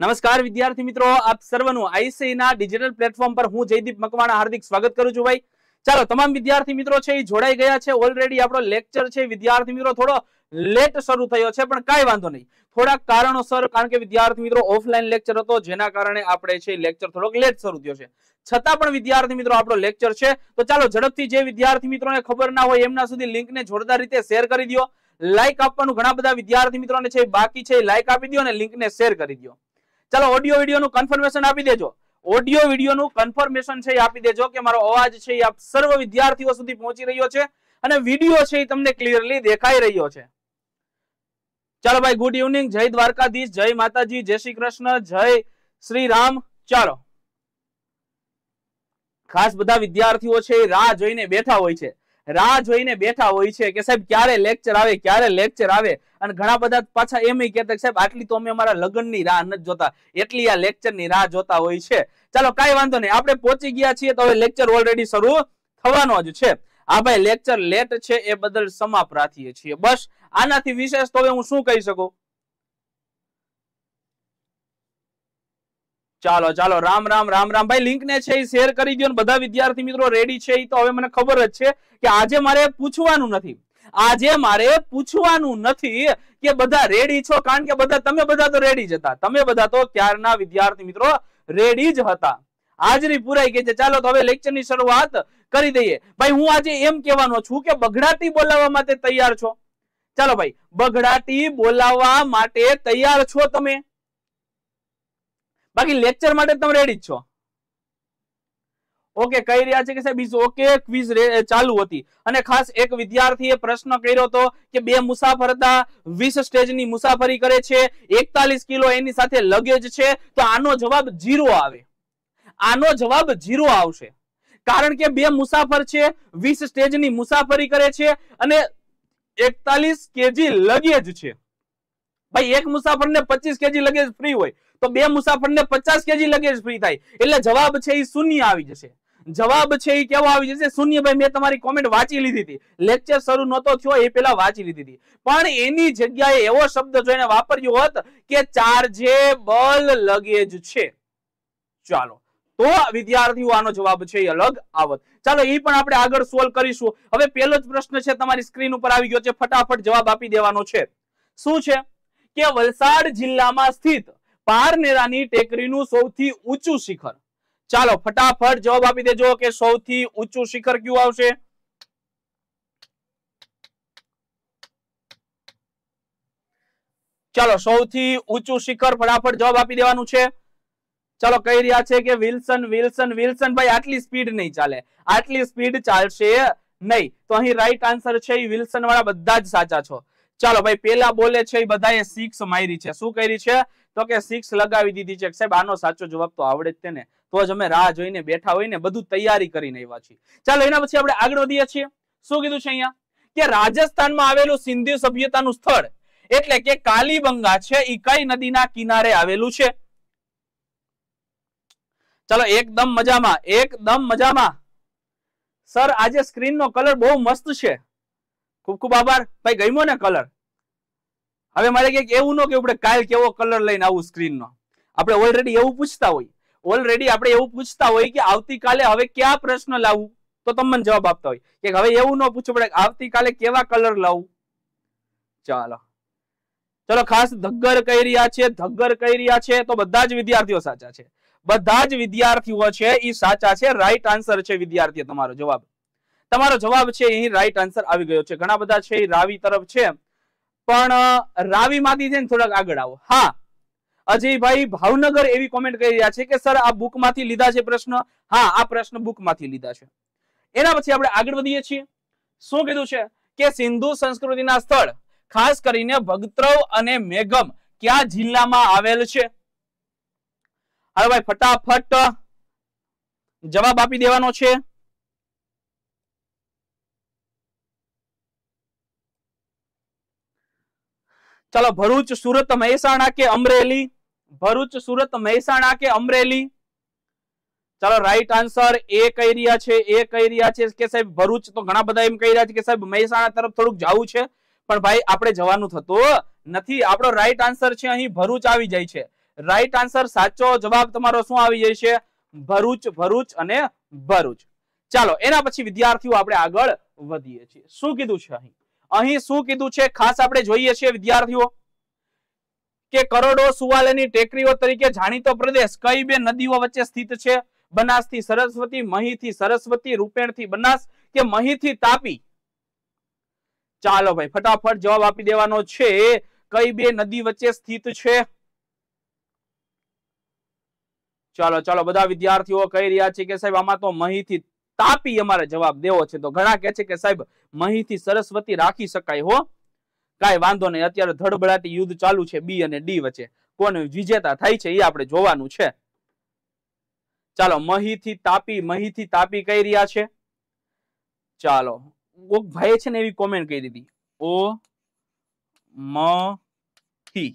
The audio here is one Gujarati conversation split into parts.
નમસ્કાર વિદ્યાર્થી મિત્રો આપ સર્વનું આઈસીના ડિજિટલ પ્લેટફોર્મ પર હું જયદીપ મકવાણા હાર્દિક સ્વાગત કરું છું ભાઈ ચાલો તમામ વિદ્યાર્થી મિત્રો છે એ જોડાઈ ગયા છે ઓલરેડી આપણો લેક્ચર છે વિદ્યાર્થી મિત્રો થોડો લેટ શરૂ થયો છે પણ કાંઈ વાંધો નહીં થોડાક કારણોસર કારણ કે વિદ્યાર્થી મિત્રો ઓફલાઈન લેક્ચર હતો જેના કારણે આપણે છે લેક્ચર થોડોક લેટ શરૂ થયો છે છતાં પણ વિદ્યાર્થી મિત્રો આપણો લેક્ચર છે તો ચાલો ઝડપથી જે વિદ્યાર્થી મિત્રોને ખબર ના હોય એમના સુધી લિંકને જોરદાર રીતે શેર કરી દો લાઈક આપવાનું ઘણા બધા વિદ્યાર્થી મિત્રોને છે બાકી છે લાઈક આપી દો અને લિંકને શેર કરી દો ચાલો ઓડિયો વિડીયો નું કન્ફર્મેશન આપી દેજો ઓડિયો વિડીયો નું કન્ફર્મેશન છે એ આપી દેજો કે મારો અવાજ છે એ સર્વ વિદ્યાર્થીઓ સુધી પહોંચી રહ્યો છે અને વિડીયો છે એ તમને ક્લિયરલી દેખાઈ રહ્યો છે ચાલો ભાઈ ગુડ ઇવનિંગ જય દ્વારકાધીશ જય માતાજી જય શ્રી કૃષ્ણ જય શ્રી રામ ચાલો ખાસ બધા વિદ્યાર્થીઓ છે રાહ જોઈને બેઠા હોય છે રાહ જોઈને બેઠા હોય છે કે સાહેબ ક્યારે લેક્ચર આવે ક્યારે લેક્ચર આવે અને ઘણા બધા પાછા એમ કહેતા સાહેબ આટલી તો અમે અમારા લગ્નની રાહ નથી જોતા એટલી આ લેક્ચરની રાહ જોતા હોય છે ચાલો કાંઈ વાંધો નહીં આપણે પહોંચી ગયા છીએ તો હવે લેક્ચર ઓલરેડી શરૂ થવાનો જ છે આ ભાઈ લેક્ચર લેટ છે એ બદલ સમાપ રાખીએ છીએ બસ આનાથી વિશેષ તો હવે હું શું કહી શકું ચાલો ચાલો રામ રામ રામ રામ ભાઈ લિંક ને છે એ શેર કરી દો બધા વિદ્યાર્થી મિત્રો રેડી છે એ તો હવે મને ખબર જ છે કે આજે મારે પૂછવાનું નથી આજે મારે પૂછવાનું નથી કે બધા રેડી છો કારણ કે બધા તમે બધા તો રેડી જ હતા તમે બધા તો ત્યારના વિદ્યાર્થી મિત્રો રેડી જ હતા હાજરી પુરાઈ ગઈ છે ચાલો તો હવે લેક્ચરની શરૂઆત કરી દઈએ ભાઈ હું આજે એમ કેવાનો છું કે બઘડાટી બોલાવવા માટે તૈયાર છો ચાલો ભાઈ બઘડાટી બોલાવવા માટે તૈયાર છો તમે બાકી લેક્ચર માટે તમે રેડી જ છો ઓકે કહી રહ્યા છે કે સાહેબ ઇઝ ઓકે ક્વિઝ ચાલુ હતી અને ખાસ એક વિદ્યાર્થીએ પ્રશ્ન કર્યો હતો કે બે મુસાફરતા વીસ સ્ટેજની મુસાફરી કરે છે એકતાલીસ કિલો એની સાથે લગેજ છે તો આનો જવાબ જીરો આવે આનો જવાબ જીરો આવશે કારણ કે બે મુસાફર છે વીસ સ્ટેજની મુસાફરી કરે છે અને એકતાલીસ કેજી લગેજ છે ભાઈ એક મુસાફરને પચીસ કેજી લગેજ ફ્રી હોય તો બે મુસાફરને પચાસ કેજી લગેજ ફ્રી થાય એટલે જવાબ છે એ શૂન્ય આવી જશે જવાબ છે એ કેવો આવી જશે શૂન્ય મેં તમારી કોમેન્ટ વાંચી લીધી હતી લેક્ચર શરૂ નહોતો થયો એ પેલા વાંચી લીધી હતી પણ એની જગ્યાએ એવો શબ્દ જોઈને વાપર્યો હોત કે ચાર્જે બલ લગેજ છે ચાલો તો વિદ્યાર્થીઓ આનો જવાબ છે એ અલગ આવત ચાલો એ પણ આપણે આગળ સોલ્વ કરીશું હવે પહેલો જ પ્રશ્ન છે તમારી સ્ક્રીન ઉપર આવી ગયો છે ફટાફટ જવાબ આપી દેવાનો છે શું છે કે વલસાડ જિલ્લામાં સ્થિત પારનેરાની ટેકરીનું સૌથી ઊંચું શિખર ચાલો ફટાફટ જવાબ આપી દેજો કે સૌથી ઊંચું શિખર કયું આવશે ચાલો સૌથી ઊંચું શિખર ફટાફટ જવાબ આપી દેવાનું છે ચાલો કહી રહ્યા છે કે વિલ્સન વિલ્સન વિલ્સન ભાઈ આટલી સ્પીડ નહીં ચાલે આટલી સ્પીડ ચાલશે નહીં તો અહીં રાઈટ આન્સર છે એ વિલ્સન વાળા બધા જ સાચા છો ચાલો ભાઈ પેલા બોલે છે એ બધાએ સિક્સ મારી છે શું કરી છે તો કે સિક્સ લગાવી દીધી છે સાહેબ આનો સાચો જવાબ તો આવડે જ તેને તો જ અમે રાહ જોઈને બેઠા હોય ને બધું તૈયારી કરીને આવ્યા છીએ ચાલો એના પછી આપણે આગળ વધીએ છીએ શું કીધું છે અહીંયા કે રાજસ્થાનમાં આવેલું સિંધુ સભ્યતાનું સ્થળ એટલે કે કાલીબંગા છે ઈ કઈ નદીના કિનારે આવેલું છે ચાલો એકદમ મજામાં એકદમ મજામાં સર આજે સ્ક્રીન નો કલર બહુ મસ્ત છે ખૂબ ખૂબ આભાર ભાઈ ગમ્યો ને કલર હવે મારે ક્યાંક એવું ન કેવું પડે કાલ કેવો કલર લઈને આવું સ્ક્રીનનો આપણે ઓલરેડી એવું પૂછતા હોય ઓલરેડી આપણે એવું પૂછતા હોય કે આવતીકાલે હવે કયા પ્રશ્ન લાવવું તો તમને જવાબ આપતા હોય કે હવે એવું ન પૂછવું પડે આવતીકાલે કેવા કલર લાવું ચાલો ચલો ખાસ ધગ્ગર કહી રહ્યા છે ધગ્ગર કહી રહ્યા છે તો બધા જ વિદ્યાર્થીઓ સાચા છે બધા જ વિદ્યાર્થીઓ છે એ સાચા છે રાઈટ આન્સર છે વિદ્યાર્થીઓ તમારો જવાબ તમારો જવાબ છે અહીં રાઈટ આન્સર આવી ગયો છે ઘણા બધા છે એ રાવી તરફ છે પણ રાવીમાંથી છે ને થોડાક આગળ આવો હા અજયભાઈ ભાવનગર એવી કોમેન્ટ કરી રહ્યા છે કે સર આ બુકમાંથી લીધા છે પ્રશ્ન હા આ પ્રશ્ન બુકમાંથી લીધા છે એના પછી આપણે આગળ વધીએ છીએ શું કીધું છે કે સિંધુ સંસ્કૃતિના સ્થળ ખાસ કરીને ભગત્રવ અને મેઘમ કયા જિલ્લામાં આવેલ છે હવે ભાઈ ફટાફટ જવાબ આપી દેવાનો છે ચલો ભરૂચ સુરત મહેસાણા કે અમરેલી ભરૂચ સુરત મહેસાણા કે અમરેલી ચાલો રાઈટ આન્સર એ કહી રહ્યા છે એ કહી રહ્યા છે કે સાહેબ ભરૂચ તો ઘણા બધા એમ કહી રહ્યા છે કે સાહેબ મહેસાણા તરફ થોડુંક જવું છે પણ ભાઈ આપણે જવાનું થતું નથી આપણો રાઈટ આન્સર છે અહીં ભરૂચ આવી જાય છે રાઈટ આન્સર સાચો જવાબ તમારો શું આવી જાય છે ભરૂચ ભરૂચ અને ભરૂચ ચાલો એના પછી વિદ્યાર્થીઓ આપણે આગળ વધીએ છીએ શું કીધું છે અહીં અહીં શું કીધું છે ખાસ આપણે જોઈએ છીએ વિદ્યાર્થીઓ કે કરોડો સુવાલની ટેકરીઓ તરીકે જાણીતો પ્રદેશ કઈ બે નદીઓ વચ્ચે સ્થિત છે બનાસ થી સરસ્વતી મહીથી સરસ્વતી રૂપેણથી બનાસ કે મહીથી તાપી ચાલો ભાઈ ફટાફટ જવાબ આપી દેવાનો છે કઈ બે નદી વચ્ચે સ્થિત છે ચાલો ચાલો બધા વિદ્યાર્થીઓ કહી રહ્યા છે કે સાહેબ આમાં તો મહીથી તાપી અમારે જવાબ દેવો છે તો ઘણા કે છે કે સાહેબ મહીથી સરસ્વતી રાખી શકાય હો કાંઈ વાંધો નહીં અત્યારે ધડબડાટી યુદ્ધ ચાલુ છે બી અને ડી વચ્ચે કોણ વિજેતા થાય છે એ આપણે જોવાનું છે ચાલો મહીથી તાપી મહીથી તાપી કઈ રહ્યા છે ચાલો કોક ભાઈ છે ને એવી કોમેન્ટ કરી દીધી ઓ મ થી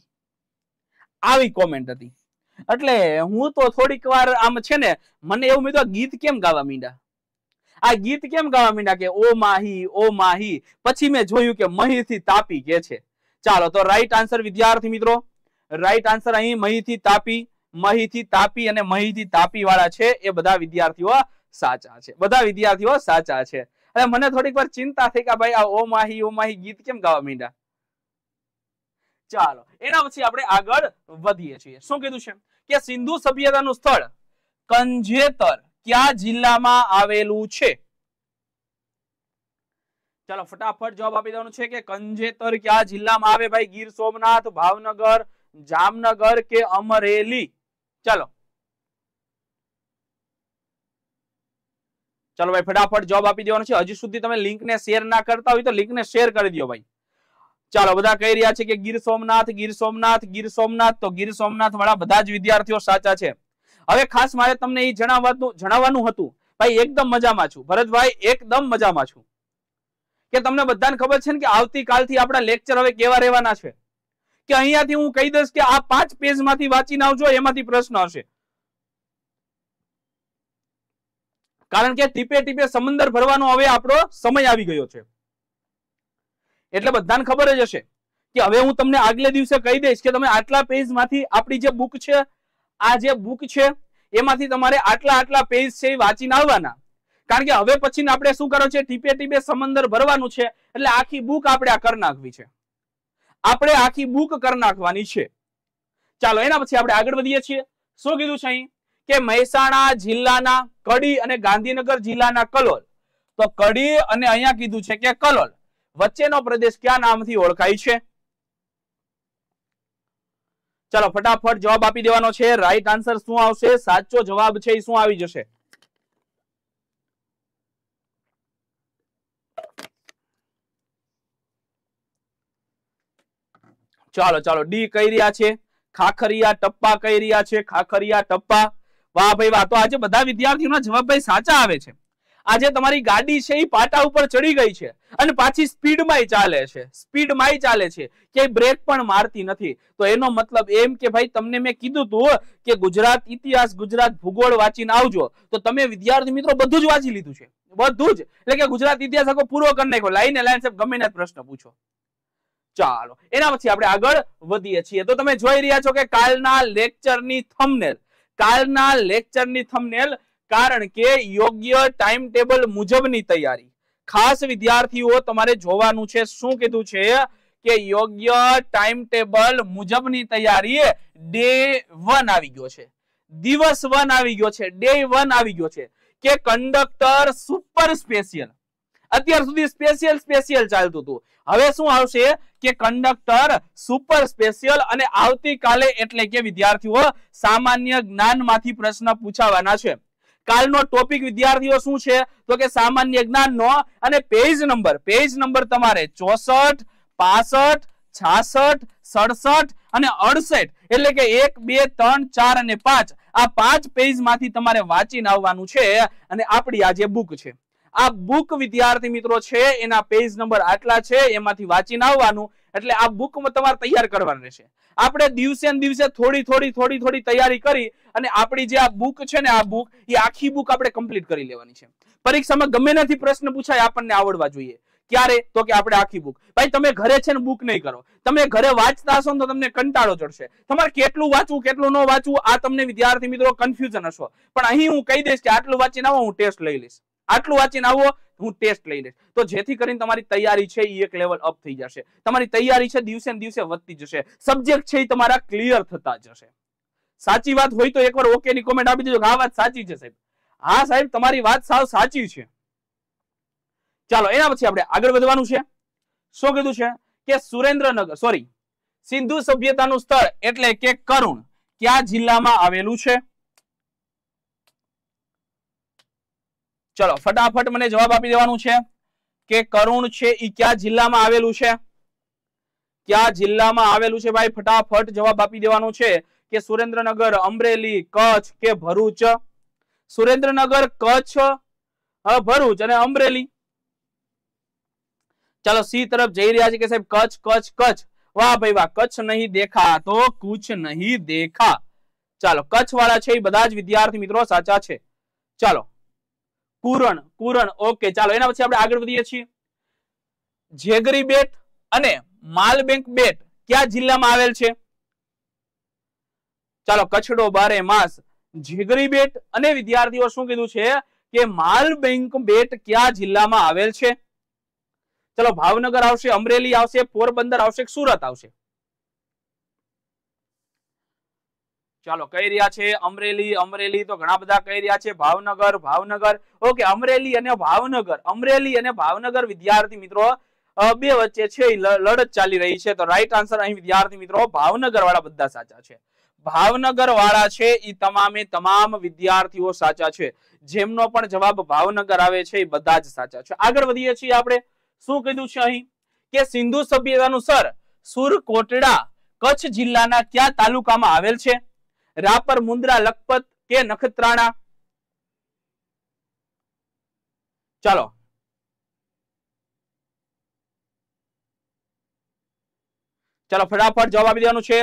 આવી કોમેન્ટ હતી એટલે હું તો થોડીક વાર આમ છે ને મને એવું મેં ગીત કેમ ગાવા મીંડા આ ગીત કેમ ગાવા માંડ્યા કે ઓ માહી ઓ માહી પછી મેં જોયું કે મહી થી તાપી કે છે ચાલો તો રાઈટ આન્સર વિદ્યાર્થી મિત્રો રાઈટ આન્સર અહીં મહી થી તાપી મહી થી તાપી અને મહી થી તાપી વાળા છે એ બધા વિદ્યાર્થીઓ સાચા છે બધા વિદ્યાર્થીઓ સાચા છે અને મને થોડીક વાર ચિંતા થઈ કે ભાઈ આ ઓ માહી ઓ માહી ગીત કેમ ગાવા માંડ્યા ચાલો એના પછી આપણે આગળ વધીએ છીએ શું કીધું છે કે સિંધુ સભ્યતાનું સ્થળ કંજેતર કયા જિલ્લામાં આવેલું છે ચાલો ફટાફટ જવાબ આપી દેવાનું છે કે કંજેતર કયા જિલ્લામાં આવે ભાઈ ગીર સોમનાથ ભાવનગર જામનગર કે અમરેલી ચાલો ચાલો ભાઈ ફટાફટ જવાબ આપી દેવાનો છે હજી સુધી તમે લિંક ને શેર ના કરતા હોય તો લિંક ને શેર કરી દો ભાઈ ચાલો બધા કહી રહ્યા છે કે ગીર સોમનાથ ગીર સોમનાથ ગીર સોમનાથ તો ગીર સોમનાથ વાળા બધા જ વિદ્યાર્થીઓ સાચા છે હવે ખાસ મારે તમને એ જણાવવાનું જણાવવાનું હતું ભાઈ એકદમ મજામાં છું ભરતભાઈ એકદમ મજામાં છું કે તમને બધાને ખબર છે ને કે આવતીકાલથી આપણા લેક્ચર હવે કેવા રહેવાના છે કે અહીંયાથી હું કહી દઈશ કે આ પાંચ પેજમાંથી વાંચીને આવજો એમાંથી પ્રશ્ન હશે કારણ કે ટીપે ટીપે સમંદર ભરવાનો હવે આપણો સમય આવી ગયો છે એટલે બધાને ખબર જ હશે કે હવે હું તમને આગલે દિવસે કહી દઈશ કે તમે આટલા પેજમાંથી આપણી જે બુક છે આ જે બુક છે એમાંથી તમારે આટલા આટલા પેજ છે એ વાંચીને આવવાના કારણ કે હવે પછી આપણે શું કરો છે ટીપે ટીપે સમંદર ભરવાનું છે એટલે આખી બુક આપણે આ કરી નાખવી છે આપણે આખી બુક કરી નાખવાની છે ચાલો એના પછી આપણે આગળ વધીએ છીએ શું કીધું છે અહીં કે મહેસાણા જિલ્લાના કડી અને ગાંધીનગર જિલ્લાના કલોલ તો કડી અને અહીંયા કીધું છે કે કલોલ વચ્ચેનો પ્રદેશ કયા નામથી ઓળખાય છે ચાલો ફટાફટ જવાબ આપી દેવાનો છે રાઈટ આન્સર શું આવશે સાચો જવાબ છે શું આવી જશે ચાલો ચાલો ડી કઈ રહ્યા છે ખાખરિયા ટપ્પા કઈ રહ્યા છે ખાખરિયા ટપ્પા વાહ ભાઈ વાહ તો આજે બધા વિદ્યાર્થીઓના જવાબ ભાઈ સાચા આવે છે આજે તમારી ગાડી છે એ પાટા ઉપર ચડી ગઈ છે અને પાછી સ્પીડમાંય ચાલે છે સ્પીડમાંય ચાલે છે કે બ્રેક પણ મારતી નથી તો એનો મતલબ એમ કે ભાઈ તમને મેં કીધું તું કે ગુજરાત ઇતિહાસ ગુજરાત ભૂગોળ વાંચીને આવજો તો તમે વિદ્યાર્થી મિત્રો બધું જ વાંચી લીધું છે બધું જ એટલે કે ગુજરાત ઇતિહાસ આખો પૂરો કરી નાખ્યો લાઈને લાઈન સાહેબ ગમે ને પ્રશ્ન પૂછો ચાલો એના પછી આપણે આગળ વધીએ છીએ તો તમે જોઈ રહ્યા છો કે કાલના લેક્ચરની થંબનેલ કાલના લેક્ચરની થમનેલ કારણ કે યોગ્ય ટાઈમ ટેબલ મુજબની તૈયારી ખાસ વિદ્યાર્થીઓ તમારે જોવાનું છે શું કીધું છે કે યોગ્ય ટાઈમ ટેબલ મુજબની તૈયારી ડે વન આવી ગયો છે દિવસ વન આવી ગયો છે ડે વન આવી ગયો છે કે કંડક્ટર સુપર સ્પેશિયલ અત્યાર સુધી સ્પેશિયલ સ્પેશિયલ ચાલતું હતું હવે શું આવશે કે કંડક્ટર સુપર સ્પેશિયલ અને આવતીકાલે એટલે કે વિદ્યાર્થીઓ સામાન્ય જ્ઞાનમાંથી પ્રશ્ન પૂછાવાના છે કાલનો ટોપિક વિદ્યાર્થીઓ શું છે તો કે સામાન્ય જ્ઞાનનો અને પેજ નંબર પેજ નંબર તમારે ચોસઠ પાસઠ છાસઠ સડસઠ અને અડસઠ એટલે કે એક બે ત્રણ ચાર અને પાંચ આ પાંચ પેજ માંથી તમારે વાંચીને આવવાનું છે અને આપણી આ જે બુક છે આ બુક વિદ્યાર્થી મિત્રો છે એના પેજ નંબર આટલા છે એમાંથી વાંચીને આવવાનું એટલે આ બુકમાં તમારે તૈયાર કરવાની રહેશે આપણે દિવસે દિવસે થોડી થોડી થોડી થોડી તૈયારી કરી અને આપણી જે આ બુક છે ને આ બુક એ આખી બુક આપણે કમ્પ્લીટ કરી લેવાની છે પરીક્ષામાં ગમે નથી પ્રશ્ન પૂછાય આપણને આવડવા જોઈએ ક્યારે તો કે આપણે આખી બુક ભાઈ તમે ઘરે છે ને બુક નહીં કરો તમે ઘરે વાંચતા હશો તો તમને કંટાળો ચડશે તમારે કેટલું વાંચવું કેટલું ન વાંચવું આ તમને વિદ્યાર્થી મિત્રો કન્ફ્યુઝન હશો પણ અહીં હું કહી દઈશ કે આટલું વાંચીને આવો હું ટેસ્ટ લઈ લઈશ આટલું વાંચીને આવો હું ટેસ્ટ લઈ લઈશ તો જેથી કરીને તમારી તૈયારી છે એ એક લેવલ અપ થઈ જશે તમારી તૈયારી છે દિવસે ને દિવસે વધતી જશે સબ્જેક્ટ છે એ તમારા ક્લિયર થતા જશે સાચી વાત હોય તો એકવાર ઓકે ની કોમેન્ટ આપી દેજો આ વાત સાચી છે સાહેબ હા સાહેબ તમારી વાત સાવ સાચી છે ચાલો એના પછી આપણે આગળ વધવાનું છે શું કીધું છે કે સુરેન્દ્રનગર સોરી સિંધુ સભ્યતાનું સ્થળ એટલે કે કરુણ કયા જિલ્લામાં આવેલું છે ચલો ફટાફટ મને જવાબ આપી દેવાનું છે કે કરુણ છે એ કયા જિલ્લામાં આવેલું છે કયા જિલ્લામાં આવેલું છે ભાઈ ફટાફટ જવાબ આપી દેવાનું છે કે સુરેન્દ્રનગર અમરેલી કચ્છ કે ભરૂચ સુરેન્દ્રનગર કચ્છ ભરૂચ અને અમરેલી ચાલો સી તરફ જઈ રહ્યા છે કે સાહેબ કચ્છ કચ્છ કચ્છ વાહ ભાઈ વાહ કચ્છ નહીં દેખા તો કુછ નહીં દેખા ચાલો કચ્છ વાળા છે એ બધા જ વિદ્યાર્થી મિત્રો સાચા છે ચાલો કુરણ કુરણ ઓકે ચાલો એના પછી આપણે આગળ વધીએ છીએ જેગરી બેટ અને માલબેંક બેટ કયા જિલ્લામાં આવેલ છે ચાલો કચ્છડો બારે માસ જેગરી બેટ અને વિદ્યાર્થીઓ શું કીધું છે કે માલ માલબેંક બેટ કયા જિલ્લામાં આવેલ છે ચલો ભાવનગર આવશે અમરેલી આવશે પોરબંદર આવશે સુરત આવશે ચાલો કહી રહ્યા છે અમરેલી અમરેલી તો ઘણા બધા કહી રહ્યા છે ભાવનગર ભાવનગર ઓકે અમરેલી અને ભાવનગર અમરેલી અને ભાવનગર વિદ્યાર્થી મિત્રો બે વચ્ચે છે લડત ચાલી રહી છે તો રાઈટ આન્સર અહીં વિદ્યાર્થી મિત્રો ભાવનગર વાળા બધા સાચા છે ભાવનગર વાળા છે એ તમામે તમામ વિદ્યાર્થીઓ સાચા છે જેમનો પણ જવાબ ભાવનગર આવે છે એ બધા જ સાચા છે આગળ વધીએ છીએ આપણે શું કીધું છે અહીં કે સિંધુ સભ્યતાનું સર સુરકોટડા કચ્છ જિલ્લાના કયા તાલુકામાં આવેલ છે રાપર મુન્દ્રા લખપત કે નખત્રાણા ચાલો ચાલો ફટાફટ જવાબ આપી દેવાનું છે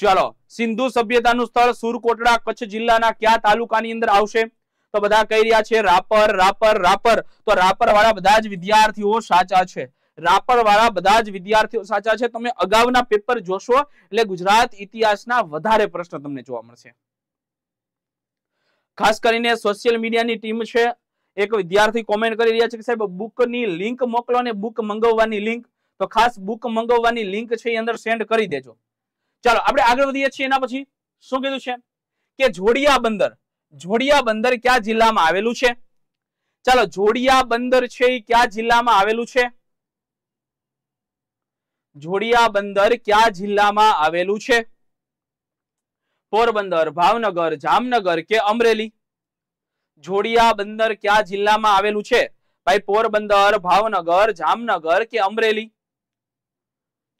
ચાલો સિંધુ સભ્યતાનું સ્થળ સુરકોટડા કચ્છ જિલ્લાના કયા તાલુકાની અંદર આવશે તો બધા કહી રહ્યા છે રાપર રાપર રાપર તો રાપર વાળા બધા જ વિદ્યાર્થીઓ સાચા છે રાપર વાળા બધા જ વિદ્યાર્થીઓ સાચા છે તમે અગાઉના પેપર જોશો એટલે ગુજરાત ઇતિહાસના વધારે પ્રશ્ન તમને જોવા મળશે ખાસ કરીને સોશિયલ મીડિયાની ટીમ છે એક વિદ્યાર્થી કોમેન્ટ કરી રહ્યા છે કે સાહેબ બુકની લિંક મોકલો અને બુક મંગાવવાની લિંક તો ખાસ બુક મંગાવવાની લિંક છે એ અંદર સેન્ડ કરી દેજો ચાલો આપણે આગળ વધીએ છીએ એના પછી શું કીધું છે કે જોડિયા બંદર જોડિયા બંદર કયા જિલ્લામાં આવેલું છે ચાલો જોડિયા બંદર છે એ કયા જિલ્લામાં આવેલું છે જોડિયા બંદર કયા જિલ્લામાં આવેલું છે પોરબંદર ભાવનગર જામનગર કે અમરેલી જોડિયા બંદર કયા જિલ્લામાં આવેલું છે ભાઈ પોરબંદર ભાવનગર જામનગર કે અમરેલી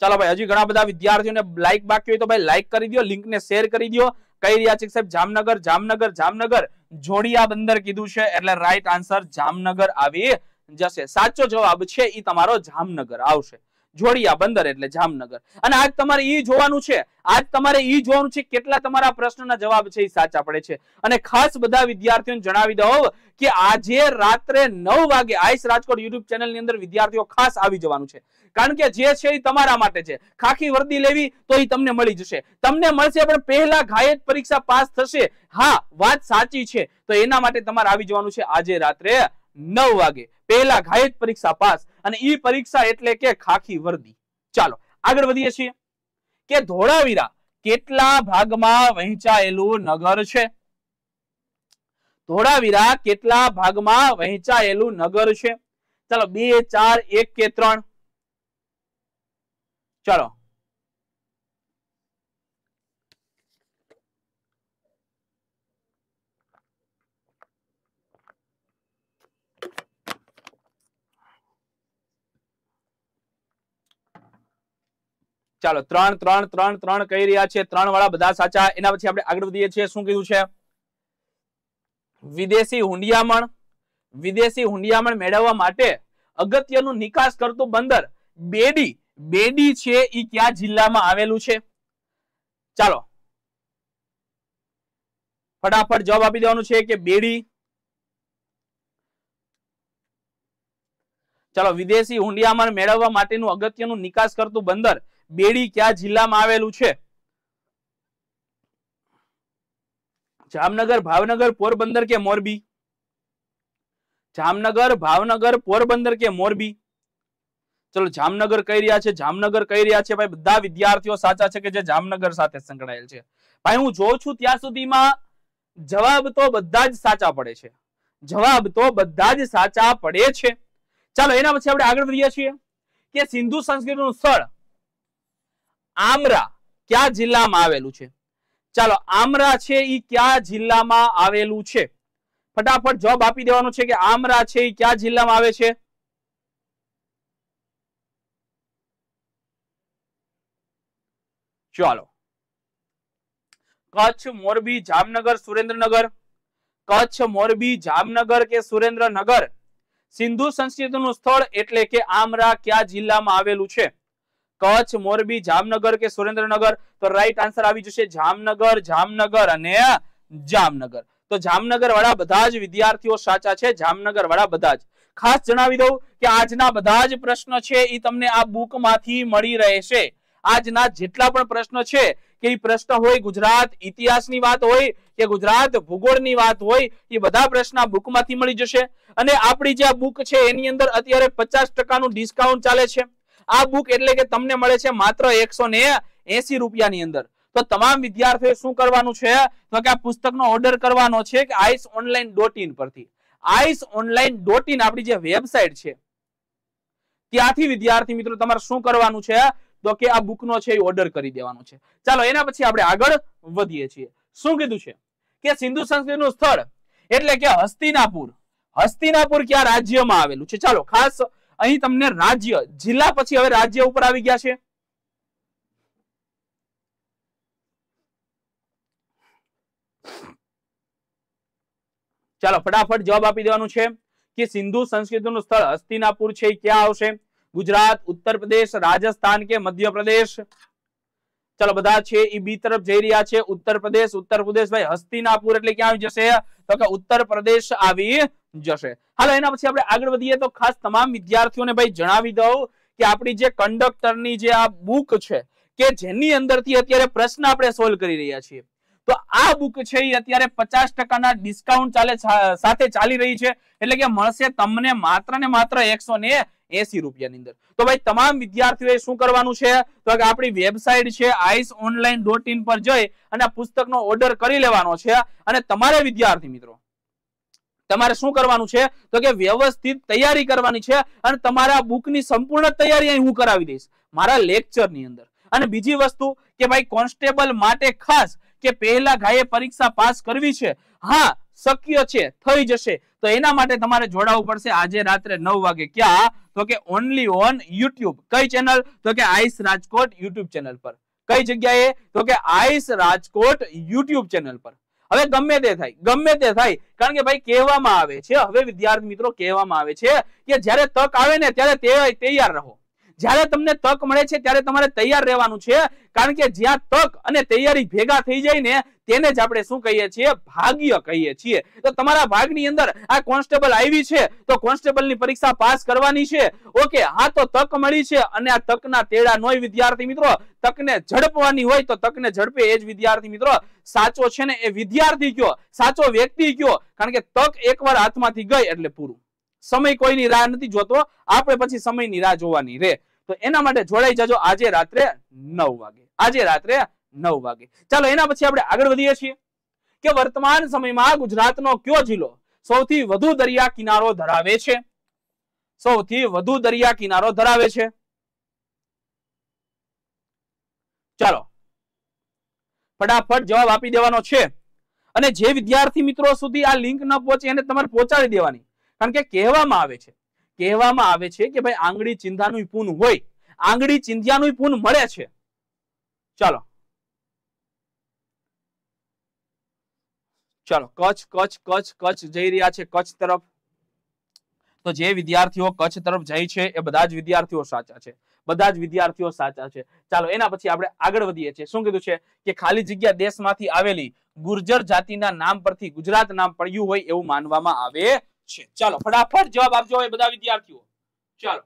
ચાલો ભાઈ હજી ઘણા બધા વિદ્યાર્થીઓને લાઈક બાકી હોય તો ભાઈ લાઈક કરી દો લિંકને શેર કરી દો કઈ રહ્યા છે સાહેબ જામનગર જામનગર જામનગર જોડિયા બંદર કીધું છે એટલે રાઈટ આન્સર જામનગર આવી જશે સાચો જવાબ છે એ તમારો જામનગર આવશે જોડિયા બંદર એટલે જામનગર અને આજ તમારે ઈ જોવાનું છે આજ તમારે ઈ જોવાનું છે કેટલા તમારા પ્રશ્નના જવાબ છે એ સાચા પડે છે અને ખાસ બધા વિદ્યાર્થીઓને જણાવી દઉં કે આજે રાત્રે નવ વાગે આઈસ રાજકોટ યુટ્યુબ ચેનલની અંદર વિદ્યાર્થીઓ ખાસ આવી જવાનું છે કારણ કે જે છે એ તમારા માટે છે ખાખી વર્દી લેવી તો એ તમને મળી જશે તમને મળશે પણ પહેલા ઘાયત પરીક્ષા પાસ થશે હા વાત સાચી છે તો એના માટે તમારે આવી જવાનું છે આજે રાત્રે નવ વાગે પહેલા ઘાયત પરીક્ષા પાસ અને ઈ પરીક્ષા એટલે કે ખાખી વર્દી ચાલો આગળ વધીએ છીએ કે ધોળાવીરા કેટલા ભાગમાં વહેંચાયેલું નગર છે ધોળાવીરા કેટલા ભાગમાં વહેંચાયેલું નગર છે ચાલો બે ચાર એક કે ત્રણ ચાલો ચાલો ત્રણ ત્રણ ત્રણ ત્રણ કહી રહ્યા છે ત્રણ વાળા બધા સાચા એના પછી આપણે આગળ વધીએ છીએ શું કીધું છે વિદેશી હુંડિયામણ વિદેશી હુંડિયામણ મેળવવા માટે અગત્યનું નિકાસ કરતું બંદર બેડી બેડી છે એ ક્યાં જિલ્લામાં આવેલું છે ચાલો ફટાફટ જવાબ આપી દેવાનું છે કે બેડી ચાલો વિદેશી હુંડિયામણ મેળવવા માટેનું અગત્યનું નિકાસ કરતું બંદર બેડી કયા જિલ્લામાં આવેલું છે જામનગર ભાવનગર પોરબંદર કે મોરબી જામનગર ભાવનગર પોરબંદર કે મોરબી ચલો જામનગર કહી રહ્યા છે જામનગર કહી રહ્યા છે ભાઈ બધા વિદ્યાર્થીઓ સાચા છે કે જે જામનગર સાથે સંકળાયેલ છે ભાઈ હું જોઉં છું ત્યાં સુધીમાં જવાબ તો બધા જ સાચા પડે છે જવાબ તો બધા જ સાચા પડે છે ચાલો એના પછી આપણે આગળ વધીએ છીએ કે સિંધુ સંસ્કૃતિનું સ્થળ આમરા કયા જિલ્લામાં આવેલું છે ચાલો આમરા છે એ કયા જિલ્લામાં આવેલું છે ફટાફટ જવાબ આપી દેવાનો છે કે આમરા છે એ કયા જિલ્લામાં આવે છે ચાલો કચ્છ મોરબી જામનગર સુરેન્દ્રનગર કચ્છ મોરબી જામનગર કે સુરેન્દ્રનગર સિંધુ સંસ્કૃતિ નું સ્થળ એટલે કે આમરા કયા જિલ્લામાં આવેલું છે કચ્છ મોરબી જામનગર કે સુરેન્દ્રનગર તો રાઈટ આન્સર આવી જશે જામનગર જામનગર અને જામનગર તો જામનગર વાળા બધા જ વિદ્યાર્થીઓ સાચા છે જામનગર વાળા બધા જ ખાસ જણાવી દઉં કે આજના બધા જ પ્રશ્ન છે એ તમને આ બુકમાંથી મળી રહેશે આજના જેટલા પણ પ્રશ્ન છે કે એ પ્રશ્ન હોય ગુજરાત ઇતિહાસની વાત હોય કે ગુજરાત ભૂગોળની વાત હોય એ બધા પ્રશ્ન બુકમાંથી મળી જશે અને આપણી જે આ બુક છે એની અંદર અત્યારે પચાસ ટકાનું ડિસ્કાઉન્ટ ચાલે છે આ બુક એટલે કે તમને મળે છે માત્ર એકસો રૂપિયાની અંદર તો તમામ વિદ્યાર્થીઓએ શું કરવાનું છે તો કે આ પુસ્તકનો ઓર્ડર કરવાનો છે કે આઈસ ઓનલાઈન ડોટ ઇન પરથી આઈસ ઓનલાઈન ડોટ ઇન આપણી જે વેબસાઇટ છે ત્યાંથી વિદ્યાર્થી મિત્રો તમારે શું કરવાનું છે તો કે આ બુક નો છે એ ઓર્ડર કરી દેવાનો છે ચાલો એના પછી આપણે આગળ વધીએ છીએ શું કીધું છે કે સિંધુ સંસ્કૃતિનું સ્થળ એટલે કે હસ્તિનાપુર હસ્તિનાપુર ક્યાં રાજ્યમાં આવેલું છે ચાલો ખાસ અહીં તમને રાજ્ય જિલ્લા પછી હવે રાજ્ય ઉપર આવી ગયા છે ચાલો ફટાફટ જવાબ આપી દેવાનું છે કે સિંધુ સંસ્કૃતિનું સ્થળ હસ્તિનાપુર છે એ ક્યાં આવશે ગુજરાત ઉત્તર પ્રદેશ રાજસ્થાન કે મધ્યપ્રદેશ ચાલો બધા છે ઈ બી તરફ જઈ રહ્યા છે ઉત્તર પ્રદેશ ઉત્તર પ્રદેશ ભાઈ હસ્તિનાપુર એટલે ક્યાં આવશે તો કે ઉત્તર પ્રદેશ આવી જશે હાલો એના પછી આપણે આગળ વધીએ તો ખાસ તમામ વિદ્યાર્થીઓને ભાઈ જણાવી દઉં કે આપણી જે કંડક્ટરની જે આ બુક છે કે જેની અંદરથી અત્યારે પ્રશ્ન આપણે સોલ્વ કરી રહ્યા છીએ તો આ બુક છે એ અત્યારે પચાસ ટકાના ડિસ્કાઉન્ટ ચાલે સાથે ચાલી રહી છે એટલે કે મળશે તમને માત્ર ને માત્ર એકસો ને એસી રૂપિયાની અંદર તો ભાઈ તમામ વિદ્યાર્થીઓએ શું કરવાનું છે તો આપણી વેબસાઇટ છે આઈસ ઓનલાઈન ડોટ ઇન પર જઈ અને પુસ્તકનો ઓર્ડર કરી લેવાનો છે અને તમારે વિદ્યાર્થી મિત્રો તમારે શું કરવાનું છે તો કે વ્યવસ્થિત તૈયારી કરવાની છે અને તમારા બુકની સંપૂર્ણ તૈયારી હું કરાવી દઈશ મારા લેક્ચરની અંદર અને બીજી વસ્તુ કે ભાઈ કોન્સ્ટેબલ માટે ખાસ કે પહેલા ગાયે પરીક્ષા પાસ કરવી છે હા શક્ય છે થઈ જશે તો એના માટે તમારે જોડાવું પડશે આજે રાત્રે નવ વાગે ક્યાં તો કે ઓનલી ઓન યુટ્યુબ કઈ ચેનલ તો કે આઈસ રાજકોટ યુટ્યુબ ચેનલ પર કઈ જગ્યાએ તો કે આઈસ રાજકોટ યુટ્યુબ ચેનલ પર હવે ગમે તે થાય ગમે તે થાય કારણ કે ભાઈ કહેવામાં આવે છે હવે વિદ્યાર્થી મિત્રો કહેવામાં આવે છે કે જ્યારે તક આવે ને ત્યારે તૈયાર રહો જ્યારે તમને તક મળે છે ત્યારે તમારે તૈયાર રહેવાનું છે કારણ કે જ્યાં તક અને તૈયારી ભેગા થઈ જાય ને તેને જ આપણે શું કહીએ છીએ ભાગ્ય કહીએ છીએ તો તમારા ભાગની અંદર આ કોન્સ્ટેબલ આવી છે તો કોન્સ્ટેબલની પરીક્ષા પાસ કરવાની છે ઓકે હા તો તક મળી છે અને આ તકના તેડા નોય વિદ્યાર્થી મિત્રો તકને ઝડપવાની હોય તો તકને ઝડપે એ જ વિદ્યાર્થી મિત્રો સાચો છે ને એ વિદ્યાર્થી કયો સાચો વ્યક્તિ કયો કારણ કે તક એકવાર હાથમાંથી ગઈ એટલે પૂરું સમય કોઈની રાહ નથી જોતો આપણે પછી સમયની રાહ જોવાની રે તો એના માટે જોડાઈ જજો આજે રાત્રે નવ વાગે આજે રાત્રે નવ વાગે ચાલો એના પછી આપણે આગળ વધીએ છીએ કે વર્તમાન સમયમાં ગુજરાતનો કયો જિલ્લો સૌથી વધુ દરિયા કિનારો ધરાવે છે સૌથી વધુ દરિયા કિનારો ધરાવે છે ચાલો ફટાફટ જવાબ આપી દેવાનો છે અને જે વિદ્યાર્થી મિત્રો સુધી આ લિંક ન પહોંચે એને તમારે પહોંચાડી દેવાની કારણ કે કહેવામાં આવે છે કહેવામાં આવે છે કે ભાઈ આંગળી ચિંધાનું પૂન હોય આંગળી ચિંધ્યાનું પૂન મળે છે ચાલો ચાલો કચ્છ કચ્છ કચ્છ કચ્છ જઈ રહ્યા છે કચ્છ તરફ તો જે વિદ્યાર્થીઓ કચ્છ તરફ જાય છે એ બધા જ વિદ્યાર્થીઓ સાચા છે બધા જ વિદ્યાર્થીઓ સાચા છે ચાલો એના પછી આપણે આગળ વધીએ છીએ શું કીધું છે કે ખાલી જગ્યા દેશમાંથી આવેલી ગુર્જર જાતિના નામ પરથી ગુજરાત નામ પડ્યું હોય એવું માનવામાં આવે છે ચાલો ફટાફટ જવાબ આપજો એ બધા વિદ્યાર્થીઓ ચાલો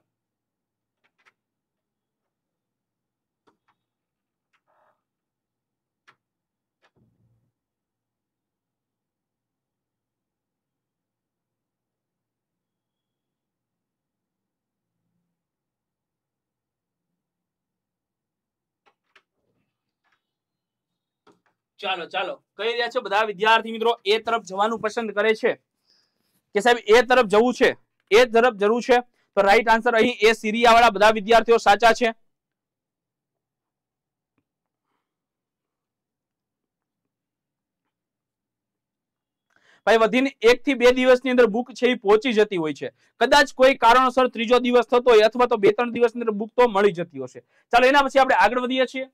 ચાલો ચાલો કહી રહ્યા છે બધા વિદ્યાર્થી મિત્રો એ તરફ જવાનું પસંદ કરે છે કે સાહેબ એ તરફ જવું છે એ તરફ જરૂર છે તો રાઈટ આન્સર અહીં એ સિરિયા બધા વિદ્યાર્થીઓ સાચા છે ભાઈ વધીને એક થી બે દિવસની અંદર બુક છે એ પહોંચી જતી હોય છે કદાચ કોઈ કારણોસર ત્રીજો દિવસ થતો હોય અથવા તો બે ત્રણ દિવસની અંદર બુક તો મળી જતી હશે ચાલો એના પછી આપણે આગળ વધીએ છીએ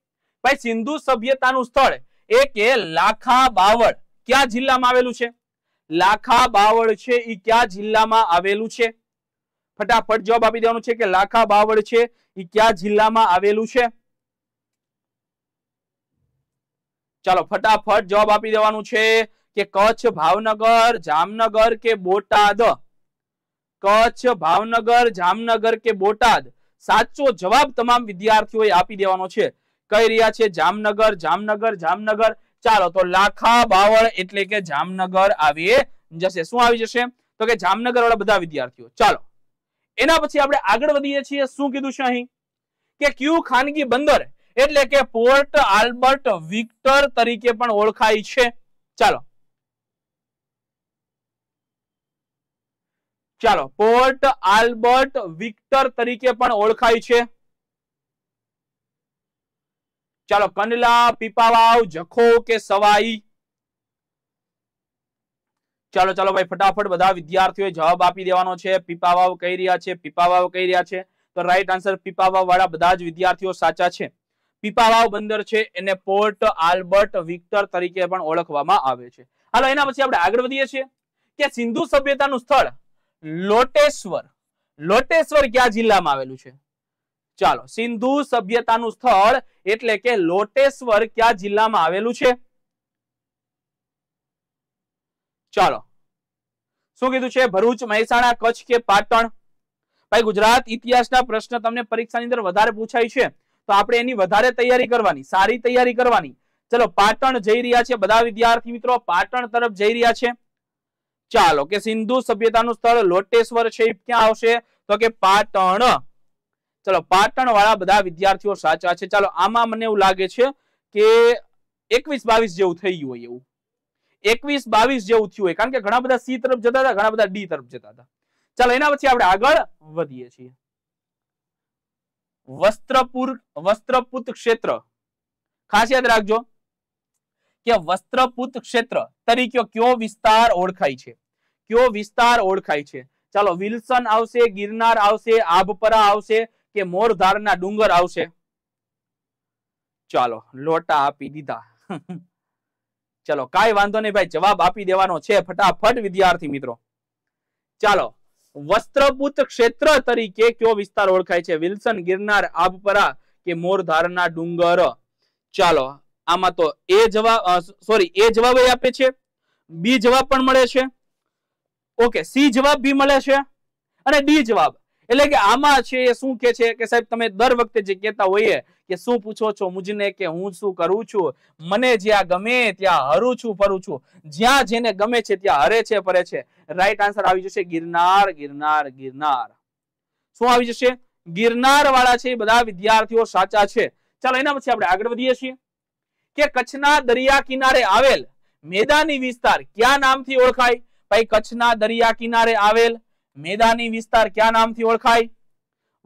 ભાઈ સિંધુ સભ્યતાનું સ્થળ એ કે લાખા બાવળ ક્યાં જિલ્લામાં આવેલું છે લાખા બાવળ છે એ કયા જિલ્લામાં આવેલું છે ફટાફટ જવાબ આપી દેવાનું છે કે લાખા બાવળ છે એ કયા જિલ્લામાં આવેલું છે ચાલો ફટાફટ જવાબ આપી દેવાનું છે કે કચ્છ ભાવનગર જામનગર કે બોટાદ કચ્છ ભાવનગર જામનગર કે બોટાદ સાચો જવાબ તમામ વિદ્યાર્થીઓએ આપી દેવાનો છે કઈ રહ્યા છે જામનગર જામનગર જામનગર ચાલો તો લાખા બાવળ એટલે કે જામનગર આવી જશે શું આવી જશે તો કે જામનગર વાળા બધા વિદ્યાર્થીઓ ચાલો એના પછી આપણે આગળ વધીએ છીએ શું કીધું છે અહીં કે ક્યુ ખાનગી બંદર એટલે કે પોર્ટ આલ્બર્ટ વિક્ટર તરીકે પણ ઓળખાય છે ચાલો ચાલો પોર્ટ આલ્બર્ટ વિક્ટર તરીકે પણ ઓળખાય છે ચાલો કંડલા પીપાવાવ જખો કે સવાઈ ચાલો ચાલો ભાઈ ફટાફટ બધા વિદ્યાર્થીઓએ જવાબ આપી દેવાનો છે પીપાવાવ કહી રહ્યા છે પીપાવાવ કહી રહ્યા છે તો રાઈટ આન્સર પીપાવાવ વાળા બધા જ વિદ્યાર્થીઓ સાચા છે પીપાવાવ બંદર છે એને પોર્ટ આલ્બર્ટ વિક્ટર તરીકે પણ ઓળખવામાં આવે છે હાલો એના પછી આપણે આગળ વધીએ છીએ કે સિંધુ સભ્યતાનું સ્થળ લોટેશ્વર લોટેશ્વર કયા જિલ્લામાં આવેલું છે ચાલો સિંધુ સભ્યતાનું સ્થળ એટલે કે લોટેશ્વર કયા જિલ્લામાં આવેલું છે ચાલો શું કીધું છે ભરૂચ મહેસાણા કચ્છ કે પાટણ ભાઈ ગુજરાત ઇતિહાસના પ્રશ્ન તમને પરીક્ષાની અંદર વધારે પૂછાય છે તો આપણે એની વધારે તૈયારી કરવાની સારી તૈયારી કરવાની ચલો પાટણ જઈ રહ્યા છે બધા વિદ્યાર્થી મિત્રો પાટણ તરફ જઈ રહ્યા છે ચાલો કે સિંધુ સભ્યતાનું સ્થળ લોટેશ્વર છે ક્યાં આવશે તો કે પાટણ ચલો પાટણ વાળા બધા વિદ્યાર્થીઓ સાચા છે ચાલો આમાં મને એવું લાગે છે કે એકવીસ બાવીસ જેવું થઈ ગયું એવું એકવીસ બાવીસ જેવું થયું કારણ કે ઘણા બધા સી તરફ જતા હતા ઘણા બધા ડી તરફ જતા હતા ચાલો એના પછી આપણે આગળ વધીએ છીએ વસ્ત્રપુર વસ્ત્રપુત ક્ષેત્ર ખાસ યાદ રાખજો કે વસ્ત્રપુત ક્ષેત્ર તરીકે કયો વિસ્તાર ઓળખાય છે કયો વિસ્તાર ઓળખાય છે ચાલો વિલ્સન આવશે ગિરનાર આવશે આભપરા આવશે કે મોરધારના ડુંગર આવશે ચાલો લોટા આપી દીધા ચાલો કાઈ વાંધો નહીં ભાઈ જવાબ આપી દેવાનો છે ફટાફટ વિદ્યાર્થી મિત્રો ચાલો વસ્ત્રપુત ક્ષેત્ર તરીકે કયો વિસ્તાર ઓળખાય છે વિલ્સન ગિરનાર આબપરા કે મોરધારના ડુંગર ચાલો આમાં તો એ જવાબ સોરી એ જવાબ આપે છે બી જવાબ પણ મળે છે ઓકે સી જવાબ બી મળે છે અને ડી જવાબ એટલે કે આમાં છે એ શું કે છે કે સાહેબ તમે દર વખતે જે કહેતા હોઈએ કે શું પૂછો છો મુજને કે હું શું કરું છું મને જ્યાં ગમે ત્યાં હરું છું ફરું છું જ્યાં જેને ગમે છે ત્યાં હરે છે ફરે છે રાઈટ આન્સર આવી જશે ગિરનાર ગિરનાર ગિરનાર શું આવી જશે ગિરનાર વાળા છે બધા વિદ્યાર્થીઓ સાચા છે ચાલો એના પછી આપણે આગળ વધીએ છીએ કે કચ્છના દરિયા કિનારે આવેલ મેદાની વિસ્તાર ક્યાં નામથી ઓળખાય ભાઈ કચ્છના દરિયા કિનારે આવેલ મેદાની વિસ્તાર ક્યાં નામથી ઓળખાય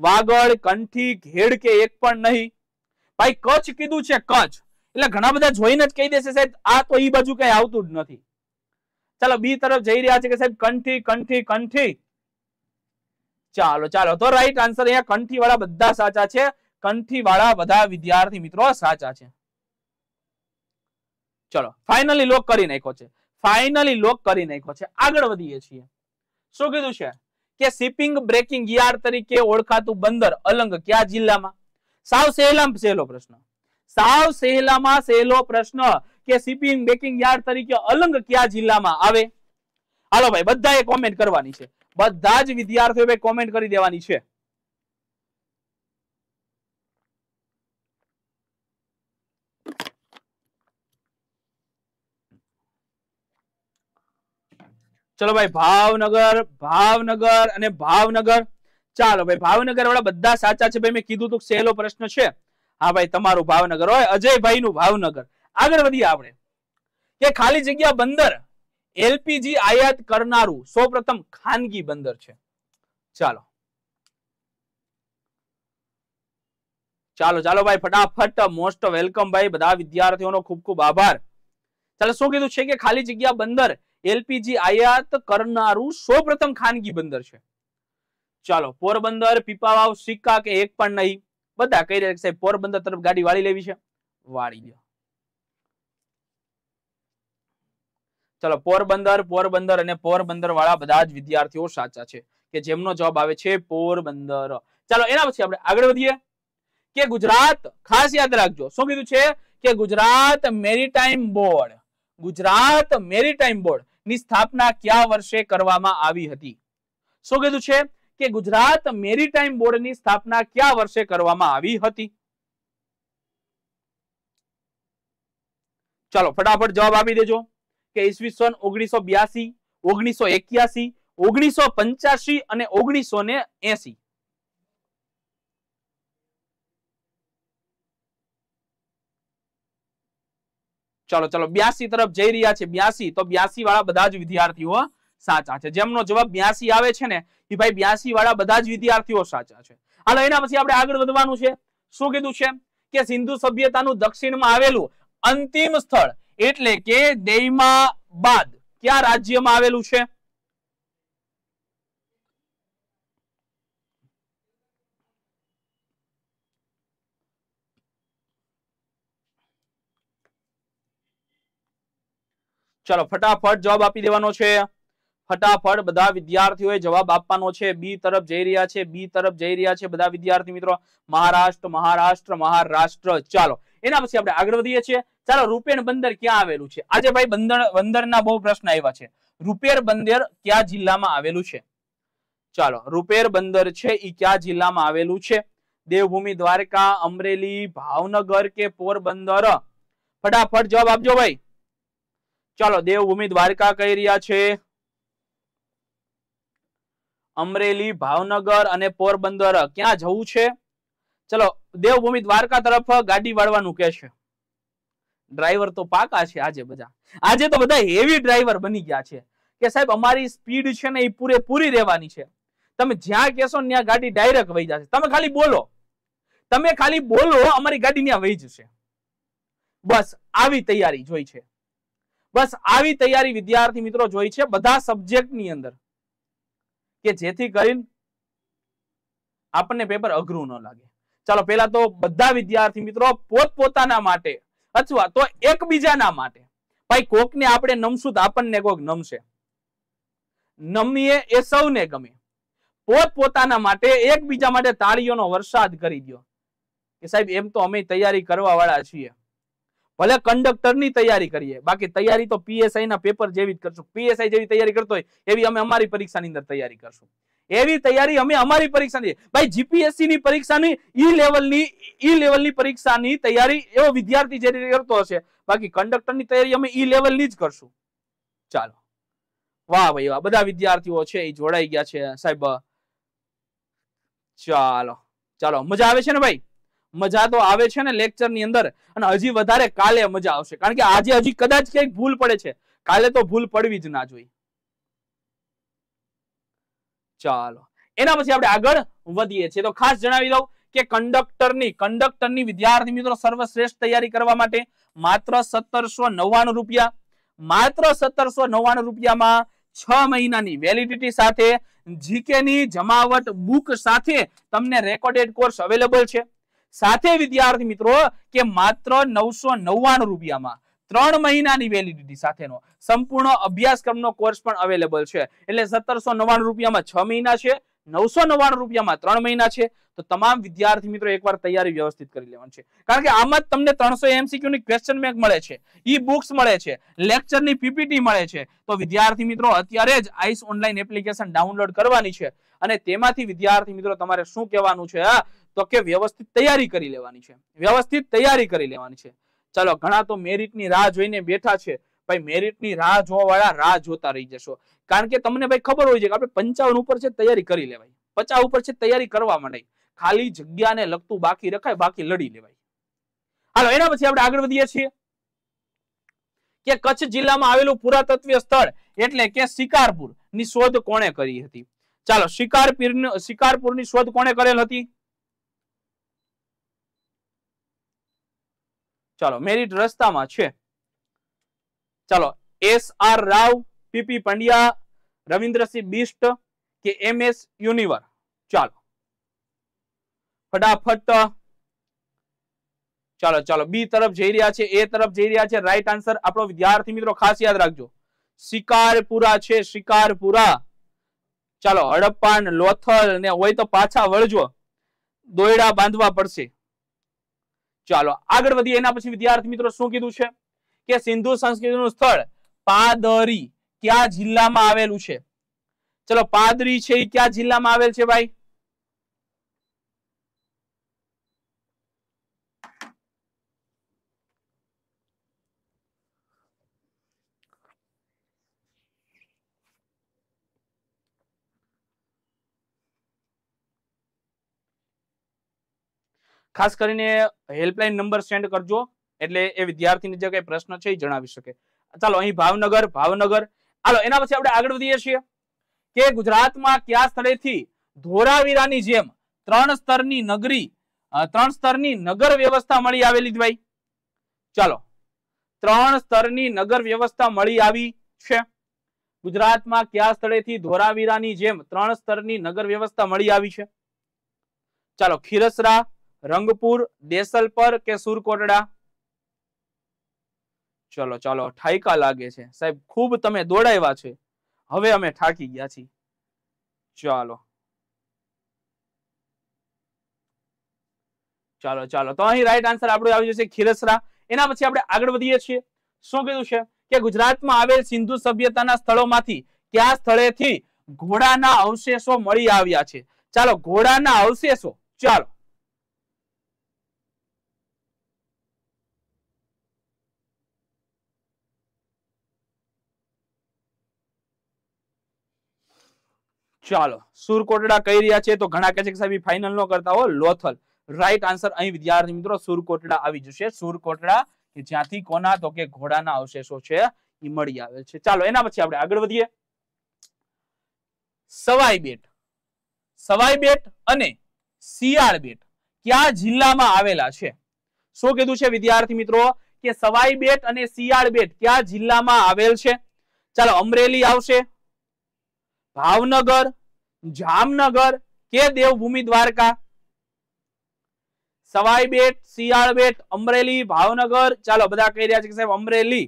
વાગડ કંઠી ઘેડ કે એક પણ નહીં ભાઈ કચ્છ કીધું છે કચ્છ એટલે ઘણા બધા જોઈને જ કહી દેશે સાહેબ આ તો ઈ બાજુ કઈ આવતું જ નથી ચાલો બી તરફ જઈ રહ્યા છે કે સાહેબ કંઠી કંઠી કંઠી ચાલો ચાલો તો રાઈટ આન્સર અહીંયા કંઠી વાળા બધા સાચા છે કંઠી વાળા બધા વિદ્યાર્થી મિત્રો સાચા છે ચલો ફાઇનલી લોક કરી નાખ્યો છે ફાઇનલી લોક કરી નાખ્યો છે આગળ વધીએ છીએ શું કીધું છે કે શિપિંગ બ્રેકિંગ યાર્ડ તરીકે ઓળખાતું બંદર અલંગ કયા જિલ્લામાં સાવ સહેલામાં સહેલો પ્રશ્ન સાવ સહેલામાં સહેલો પ્રશ્ન કે શિપિંગ બ્રેકિંગ યાર્ડ તરીકે અલંગ કયા જિલ્લામાં આવે હાલો ભાઈ બધાએ કોમેન્ટ કરવાની છે બધા જ વિદ્યાર્થીઓ કોમેન્ટ કરી દેવાની છે ચલો ભાઈ ભાવનગર ભાવનગર અને ભાવનગર ચાલો ભાઈ ભાવનગર વાળા બધા સાચા છે ભાઈ મેં કીધું તું સહેલો પ્રશ્ન છે હા ભાઈ તમારું ભાવનગર હોય અજયભાઈ નું ભાવનગર આગળ વધીએ આપણે કે ખાલી જગ્યા બંદર એલપીજી આયાત કરનારું સૌ પ્રથમ ખાનગી બંદર છે ચાલો ચાલો ચાલો ભાઈ ફટાફટ મોસ્ટ વેલકમ ભાઈ બધા વિદ્યાર્થીઓનો ખૂબ ખૂબ આભાર ચાલો શું કીધું છે કે ખાલી જગ્યા બંદર એલપીજી આયાત કરનારું સૌપ્રથમ ખાનગી બંદર છે ચાલો પોરબંદર પીપાવાવ સિક્કા કે એક પણ નહીં બધા કહી રહ્યા સાહેબ પોરબંદર તરફ ગાડી વાળી લેવી છે વાળી લ્યો ચલો પોરબંદર પોરબંદર અને પોરબંદર વાળા બધા જ વિદ્યાર્થીઓ સાચા છે કે જેમનો જવાબ આવે છે પોરબંદર ચાલો એના પછી આપણે આગળ વધીએ કે ગુજરાત ખાસ યાદ રાખજો શું કીધું છે કે Gujarat maritime board Gujarat maritime board ની સ્થાપના કયા વર્ષે કરવામાં આવી હતી શું કીધું છે કે ગુજરાત મેરીટાઈમ બોર્ડની સ્થાપના કયા વર્ષે કરવામાં આવી હતી ચલો ફટાફટ જવાબ આપી દેજો કે ઈસવીસન ઓગણીસો બ્યાસી ઓગણીસો એક્યાસી ઓગણીસો પંચ્યાસી અને ઓગણીસો ને એસી ચલો ચલો બ્યાસી તરફ જઈ રહ્યા છે બ્યાસી તો બ્યાસી વાળા બધા જ વિદ્યાર્થીઓ સાચા છે જેમનો જવાબ બ્યાસી આવે છે ને એ ભાઈ બ્યાસી વાળા બધા જ વિદ્યાર્થીઓ સાચા છે હાલો એના પછી આપણે આગળ વધવાનું છે શું કીધું છે કે સિંધુ સભ્યતાનું દક્ષિણમાં આવેલું અંતિમ સ્થળ એટલે કે બાદ કયા રાજ્યમાં આવેલું છે ચલો ફટાફટ જવાબ આપી દેવાનો છે ફટાફટ બધા વિદ્યાર્થીઓએ જવાબ આપવાનો છે બી તરફ જઈ રહ્યા છે બી તરફ જઈ રહ્યા છે બધા વિદ્યાર્થી મિત્રો મહારાષ્ટ્ર મહારાષ્ટ્ર મહારાષ્ટ્ર ચાલો એના પછી આપણે આગળ વધીએ છીએ ચાલો રૂપેણ બંદર ક્યાં આવેલું છે આજે ભાઈ બંદર બંદરના બહુ પ્રશ્ન આવ્યા છે રૂપેર બંદર કયા જિલ્લામાં આવેલું છે ચાલો રૂપેર બંદર છે એ કયા જિલ્લામાં આવેલું છે દેવભૂમિ દ્વારકા અમરેલી ભાવનગર કે પોરબંદર ફટાફટ જવાબ આપજો ભાઈ ચાલો દેવભૂમિ દ્વારકા કહી રહ્યા છે અમરેલી ભાવનગર અને પોરબંદર ક્યાં જવું છે ચલો દેવભૂમિ દ્વારકા તરફ ગાડી વાળવાનું કે છે ડ્રાઈવર તો પાકા છે આજે બધા આજે તો બધા હેવી ડ્રાઈવર બની ગયા છે કે સાહેબ અમારી સ્પીડ છે ને એ પૂરેપૂરી રહેવાની છે તમે જ્યાં કેશો ત્યાં ગાડી ડાયરેક્ટ વહી જશે તમે ખાલી બોલો તમે ખાલી બોલો અમારી ગાડી ત્યાં વહી જશે બસ આવી તૈયારી જોઈ છે બસ આવી તૈયારી વિદ્યાર્થી મિત્રો જોઈ છે બધા સબ્જેક્ટ ની અંદર કે જેથી કરીને આપણને પેપર અઘરું ન લાગે ચાલો પેલા તો બધા વિદ્યાર્થી મિત્રો પોતપોતાના માટે અથવા તો એકબીજાના માટે ભાઈ કોકને આપણે નમશું તો આપણને કોક નમશે નમીએ એ સૌને ગમે પોતપોતાના માટે એકબીજા માટે તાળીઓનો વરસાદ કરી દો કે સાહેબ એમ તો અમે તૈયારી કરવા વાળા છીએ ભલે કંડક્ટર ની તૈયારી કરીએ બાકી તૈયારી તો પીએસઆઈ ના પેપર જેવી જ કરશું પીએસઆઈ જેવી તૈયારી કરતો હોય એવી અમે અમારી પરીક્ષાની અંદર તૈયારી કરશું એવી તૈયારી અમે અમારી પરીક્ષાની ભાઈ જીપીએસસી ની પરીક્ષાની ઈ લેવલની ઈ લેવલની પરીક્ષાની તૈયારી એવો વિદ્યાર્થી જે રીતે કરતો હશે બાકી કંડક્ટર ની તૈયારી અમે ઈ e લેવલની જ કરશું ચાલો વાહ ભાઈ વાહ બધા વિદ્યાર્થીઓ છે એ જોડાઈ ગયા છે સાહેબ ચાલો ચાલો મજા આવે છે ને ભાઈ મજા તો આવે છે ને લેક્ચરની અંદર અને હજી વધારે કાલે મજા આવશે કારણ કે આજે હજી કદાચ ક્યાંક ભૂલ પડે છે કાલે તો ભૂલ પડવી જ ના જોઈ ચાલો એના પછી આપણે આગળ વધીએ છીએ તો ખાસ જણાવી દઉં કે કંડક્ટરની કંડક્ટરની વિદ્યાર્થી મિત્રો સર્વશ્રેષ્ઠ તૈયારી કરવા માટે માત્ર સત્તરસો નવ્વાણું રૂપિયા માત્ર સત્તરસો નવ્વાણું રૂપિયામાં છ મહિનાની વેલિડિટી સાથે જીકે ની જમાવટ બુક સાથે તમને રેકોર્ડેડ કોર્સ અવેલેબલ છે સાથે વિદ્યાર્થી મિત્રો કે માત્ર નવસો નવ્વાણું રૂપિયામાં ત્રણ મહિનાની વેલિડિટી સાથેનો સંપૂર્ણ અભ્યાસક્રમનો કોર્સ પણ અવેલેબલ છે એટલે સત્તરસો નવ્વાણું રૂપિયામાં છ મહિના છે નવસો નવ્વાણું રૂપિયામાં ત્રણ મહિના છે તો તમામ વિદ્યાર્થી મિત્રો એકવાર તૈયારી વ્યવસ્થિત કરી લેવાની છે કારણ કે આમાં જ તમને ત્રણસો એમસીક્યુ ની ક્વેશ્ચન બેંક મળે છે ઈ બુક્સ મળે છે લેક્ચરની પીપીટી મળે છે તો વિદ્યાર્થી મિત્રો અત્યારે જ આઈસ ઓનલાઈન એપ્લિકેશન ડાઉનલોડ કરવાની છે અને તેમાંથી વિદ્યાર્થી મિત્રો તમારે શું કહેવાનું છે તો કે વ્યવસ્થિત તૈયારી કરી લેવાની છે વ્યવસ્થિત તૈયારી કરી લેવાની છે ચાલો ઘણા તો મેરિટની રાહ જોઈને બેઠા છે ભાઈ મેરિટની રાહ જોવા વાળા રાહ જોતા રહી જશો કારણ કે તમને ભાઈ ખબર હોય છે કે આપણે પંચાવન ઉપર છે તૈયારી કરી લેવાય પચાવ ઉપર છે તૈયારી કરવા માંડાય ખાલી જગ્યાને લગતું બાકી રખાય બાકી લડી લેવાય હાલો એના પછી આપણે આગળ વધીએ છીએ કે કચ્છ જિલ્લામાં આવેલું પુરાતત્વીય સ્થળ એટલે કે શિકારપુર ની શોધ કોણે કરી હતી ચાલો શિકારપીર શિકારપુર ની શોધ કોણે કરેલ હતી ચાલો મેરિટ રસ્તામાં છે ચાલો S R Rao P P Pandya Ravindrasingh Bisht કે એમ એસ યુનિવર ચાલો ફટાફટ ચાલો ચાલો બી તરફ જઈ રહ્યા છે એ તરફ જઈ રહ્યા છે રાઈટ આન્સર આપણો વિદ્યાર્થી મિત્રો ખાસ યાદ રાખજો શિકારપુરા છે શિકારપુરા ચાલો હડપ્પાન લોથલ ને હોય તો પાછા વળજો દોયડા બાંધવા પડશે ચાલો આગળ વધીએ એના પછી વિદ્યાર્થી મિત્રો શું કીધું છે કે સિંધુ સંસ્કૃતિનું સ્થળ પાદરી કયા જિલ્લામાં આવેલું છે ચલો પાદરી છે એ કયા જિલ્લામાં આવેલ છે ભાઈ ખાસ કરીને હેલ્પલાઇન નંબર સેન્ડ કરજો એટલે એ વિદ્યાર્થીની જે કઈ પ્રશ્ન છે એ જણાવી શકે ચાલો અહીં ભાવનગર ભાવનગર હાલો એના પછી આપણે આગળ વધીએ છીએ કે ગુજરાતમાં કયા સ્થળેથી ધોરાવીરાની જેમ ત્રણ સ્તરની નગરી ત્રણ સ્તરની નગર વ્યવસ્થા મળી આવેલી ભાઈ ચાલો ત્રણ સ્તરની નગર વ્યવસ્થા મળી આવી છે ગુજરાતમાં કયા સ્થળેથી ધોરાવીરાની જેમ ત્રણ સ્તરની નગર વ્યવસ્થા મળી આવી છે ચાલો ખીરસરા રંગપુર દેસલપર કે સુરકોટડા ચલો ચલો ઠાયકા લાગે છે સાહેબ ખૂબ તમે દોડાવ્યા છે હવે અમે થાકી ગયા છીએ ચાલો ચાલો ચાલો તો અહીં રાઈટ આન્સર આપણો આવી જશે ખીરસરા એના પછી આપણે આગળ વધીએ છીએ શું કીધું છે કે ગુજરાતમાં આવેલ સિંધુ સભ્યતાના સ્થળોમાંથી કયા સ્થળેથી ઘોડાના અવશેષો મળી આવ્યા છે ચાલો ઘોડાના અવશેષો ચાલો ચાલો સુરકોટડા કહી રહ્યા છે તો ઘણા કહે છે કે સાહેબ ફાઇનલ નો કરતા હો લોથલ રાઈટ આન્સર અહીં વિદ્યાર્થી મિત્રો સુરકોટડા આવી જશે સુરકોટડા કે જ્યાંથી કોના તો કે ઘોડાના અવશેષો છે એ મળી આવે છે ચાલો એના પછી આપણે આગળ વધીએ સવાઈ બેટ સવાઈ બેટ અને શિયાળ બેટ કયા જિલ્લામાં આવેલા છે શું કીધું છે વિદ્યાર્થી મિત્રો કે સવાઈ બેટ અને શિયાળ બેટ કયા જિલ્લામાં આવેલ છે ચાલો અમરેલી આવશે ભાવનગર જામનગર કે દેવભૂમિ દ્વારકા સવાઈ બેટ શિયાળ બેટ અમરેલી ભાવનગર ચાલો બધા કહી રહ્યા છે કે સાહેબ અમરેલી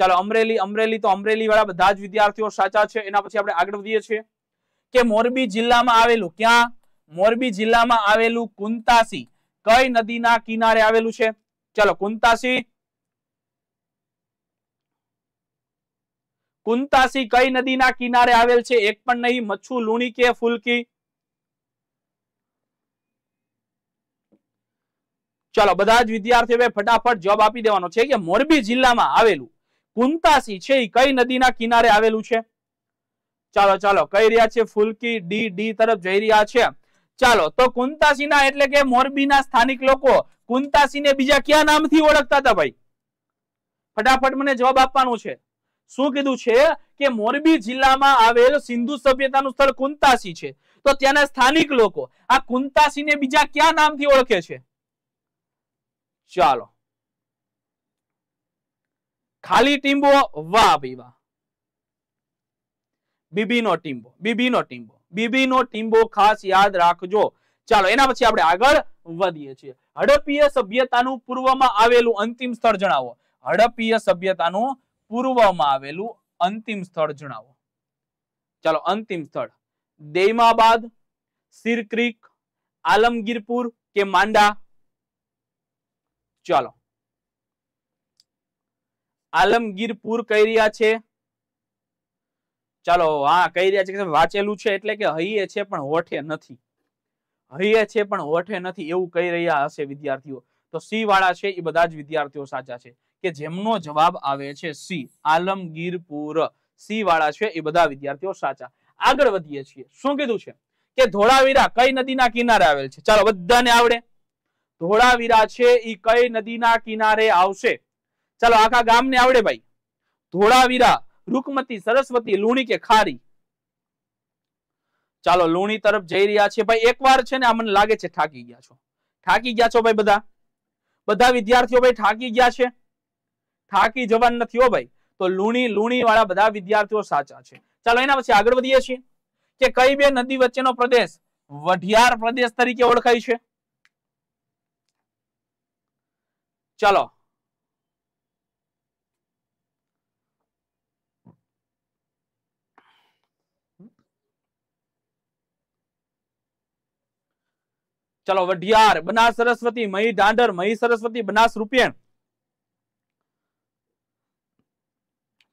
ચાલો અમરેલી અમરેલી તો અમરેલી વાળા બધા જ વિદ્યાર્થીઓ સાચા છે એના પછી આપણે આગળ વધીએ છીએ કે મોરબી જિલ્લામાં આવેલું ક્યાં મોરબી જિલ્લામાં આવેલું કુંતાસી કઈ નદીના કિનારે આવેલું છે ચાલો કુંતાસી કુંતાસી કઈ નદીના કિનારે આવેલ છે એક પણ નહીં મચ્છુ લુણી કે ફૂલકી ચાલો બધા જ વિદ્યાર્થીઓએ ફટાફટ જવાબ આપી દેવાનો છે કે મોરબી જિલ્લામાં આવેલું કુંતાસી છે એ કઈ નદીના કિનારે આવેલું છે ચાલો ચાલો કઈ રહ્યા છે ફૂલકી ડી ડી તરફ જઈ રહ્યા છે ચાલો તો કુંતાસીના એટલે કે મોરબીના સ્થાનિક લોકો કુંતાસીને બીજા ક્યાં નામથી ઓળખતા હતા ભાઈ ફટાફટ મને જવાબ આપવાનું છે શું કીધું છે કે મોરબી જિલ્લામાં આવેલ સિંધુ સભ્યતાનું સ્થળ કુંતાસી છે તો ત્યાંના સ્થાનિક લોકો આ કુંતાસીને બીજા કયા નામથી ઓળખે છે ચાલો ખાલી ટીમ્બો વાહ ભાઈ વાહ બીબીનો ટીમ્બો બીબીનો ટીમ્બો બીબીનો ટીમ્બો ખાસ યાદ રાખજો ચાલો એના પછી આપણે આગળ વધીએ છીએ હડપ્પીય સભ્યતાનું પૂર્વમાં આવેલું અંતિમ સ્થળ જણાવો હડપ્પીય સભ્યતાનું પૂર્વમાં આવેલું અંતિમ સ્થળ જણાવો ચાલો અંતિમ સ્થળ દેમાબાદ સિરક્રિક આલમગીરપુર કે માંડા ચાલો આલમગીરપુર કહી રહ્યા છે ચાલો હા કહી રહ્યા છે કે વાંચેલું છે એટલે કે હૈયે છે પણ હોઠે નથી હૈયે છે પણ હોઠે નથી એવું કહી રહ્યા હશે વિદ્યાર્થીઓ તો સી વાળા છે એ બધા જ વિદ્યાર્થીઓ સાચા છે કે જેમનો જવાબ આવે છે સી આલમગીરપુર સી વાળા છે એ બધા વિદ્યાર્થીઓ સાચા આગળ વધીએ છીએ શું કીધું છે કે ધોળાવીરા કઈ નદીના કિનારે આવેલ છે ચાલો બધાને આવડે ધોળાવીરા છે એ કઈ નદીના કિનારે આવશે ચાલો આખા ગામને આવડે ભાઈ ધોળાવીરા રૂકમતી સરસ્વતી લુણી કે ખારી ચાલો લુણી તરફ જઈ રહ્યા છે ભાઈ એક વાર છે ને આ મને લાગે છે ઠાકી ગયા છો થાકી ગયા છો ભાઈ બધા બધા વિદ્યાર્થીઓ ભાઈ થાકી ગયા છે થાકી જવાનું નથી હો ભાઈ તો લુણી લુણી વાળા બધા વિદ્યાર્થીઓ સાચા છે ચાલો એના પછી આગળ વધીએ છીએ કે કઈ બે નદી વચ્ચેનો પ્રદેશ વઢિયાર પ્રદેશ તરીકે ઓળખાય છે ચાલો ચાલો વઢિયાર બનાસ સરસ્વતી મહી દાંડર મહી સરસ્વતી બનાસ રૂપિયણ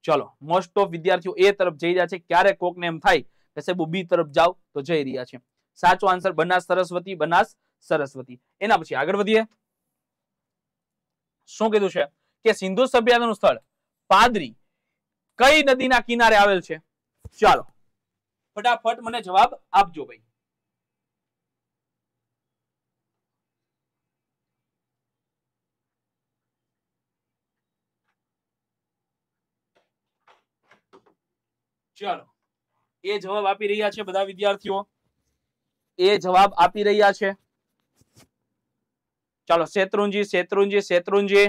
ચલો મોસ્ટ ઓફ વિદ્યાર્થીઓ એ તરફ જઈ રહ્યા છે ક્યારેક કોકને એમ થાય કે સાહેબ બી તરફ જાઓ તો જઈ રહ્યા છે સાચો આન્સર બનાસ સરસ્વતી બનાસ સરસ્વતી એના પછી આગળ વધીએ શું કીધું છે કે સિંધુ સભ્યતાનું સ્થળ પાદરી કઈ નદીના કિનારે આવેલ છે ચાલો ફટાફટ મને જવાબ આપજો ભાઈ ચલો એ જવાબ આપી રહ્યા છે બધા વિદ્યાર્થીઓ એ જવાબ આપી રહ્યા છે ચાલો શેત્રુંજી શેત્રુંજી શેત્રુંજી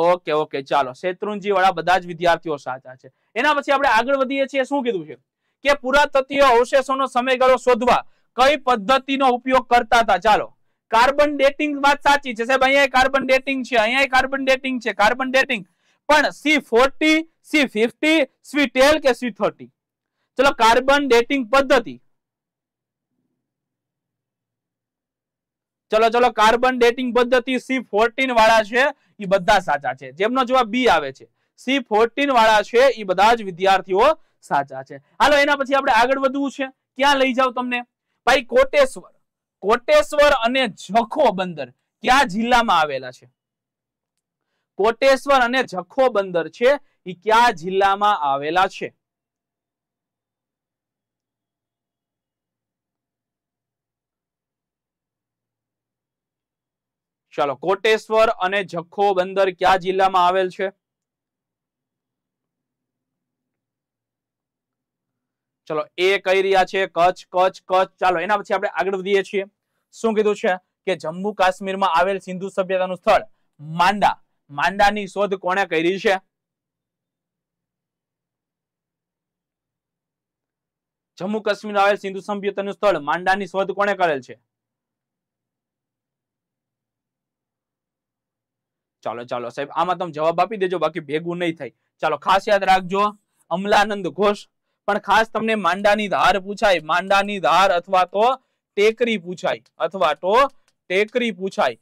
ઓકે ઓકે ચાલો શેત્રુંજી વાળા બધા જ વિદ્યાર્થીઓ સાચા છે એના પછી આપણે આગળ વધીએ છીએ શું કીધું છે કે પુરાતત્વીય અવશેષોનો સમયગાળો શોધવા કઈ પદ્ધતિનો ઉપયોગ કરતા હતા ચાલો કાર્બન ડેટિંગ વાત સાચી છે સાહેબ અહીંયા કાર્બન ડેટિંગ છે અહીંયા કાર્બન ડેટિંગ છે કાર્બન ડેટિંગ પણ C forty C fifty C ટેલ કે સી થર્ટી ચલો કાર્બન ડેટિંગ પદ્ધતિ ચલો ચલો કાર્બન ડેટિંગ પદ્ધતિ સી ફોર્ટીન વાળા છે એ બધા સાચા છે જેમનો જવાબ બી આવે છે સી ફોર્ટીન વાળા છે એ બધા જ વિદ્યાર્થીઓ સાચા છે હાલો એના પછી આપણે આગળ વધવું છે ક્યાં લઈ જાવ તમને ભાઈ કોટેશ્વર કોટેશ્વર અને જખો બંદર કયા જિલ્લામાં આવેલા છે કોટેશ્વર અને જખો બંદર છે એ કયા જિલ્લામાં આવેલા છે ચાલો કોટેશ્વર અને જખો બંદર કયા જિલ્લામાં આવેલ છે ચલો એ કહી રહ્યા છે કચ્છ કચ્છ કચ્છ ચાલો એના પછી આપણે આગળ વધીએ છીએ શું કીધું છે કે જમ્મુ કાશ્મીરમાં આવેલ સિંધુ સભ્યતાનું સ્થળ માંડા માંદાની શોધ કોણે કરી છે જમ્મુ કાશ્મીર આવેલ સિંધુ સભ્યતાનું સ્થળ માંડાની શોધ કોણે કરેલ છે ચાલો ચાલો સાહેબ આમાં તમે જવાબ આપી દેજો બાકી ભેગું નહીં થાય ચાલો ખાસ યાદ રાખજો અમલાનંદ ઘોષ પણ ખાસ તમને માંડાની ધાર પૂછાય માંડાની ધાર અથવા તો ટેકરી પૂછાય અથવા તો ટેકરી પૂછાય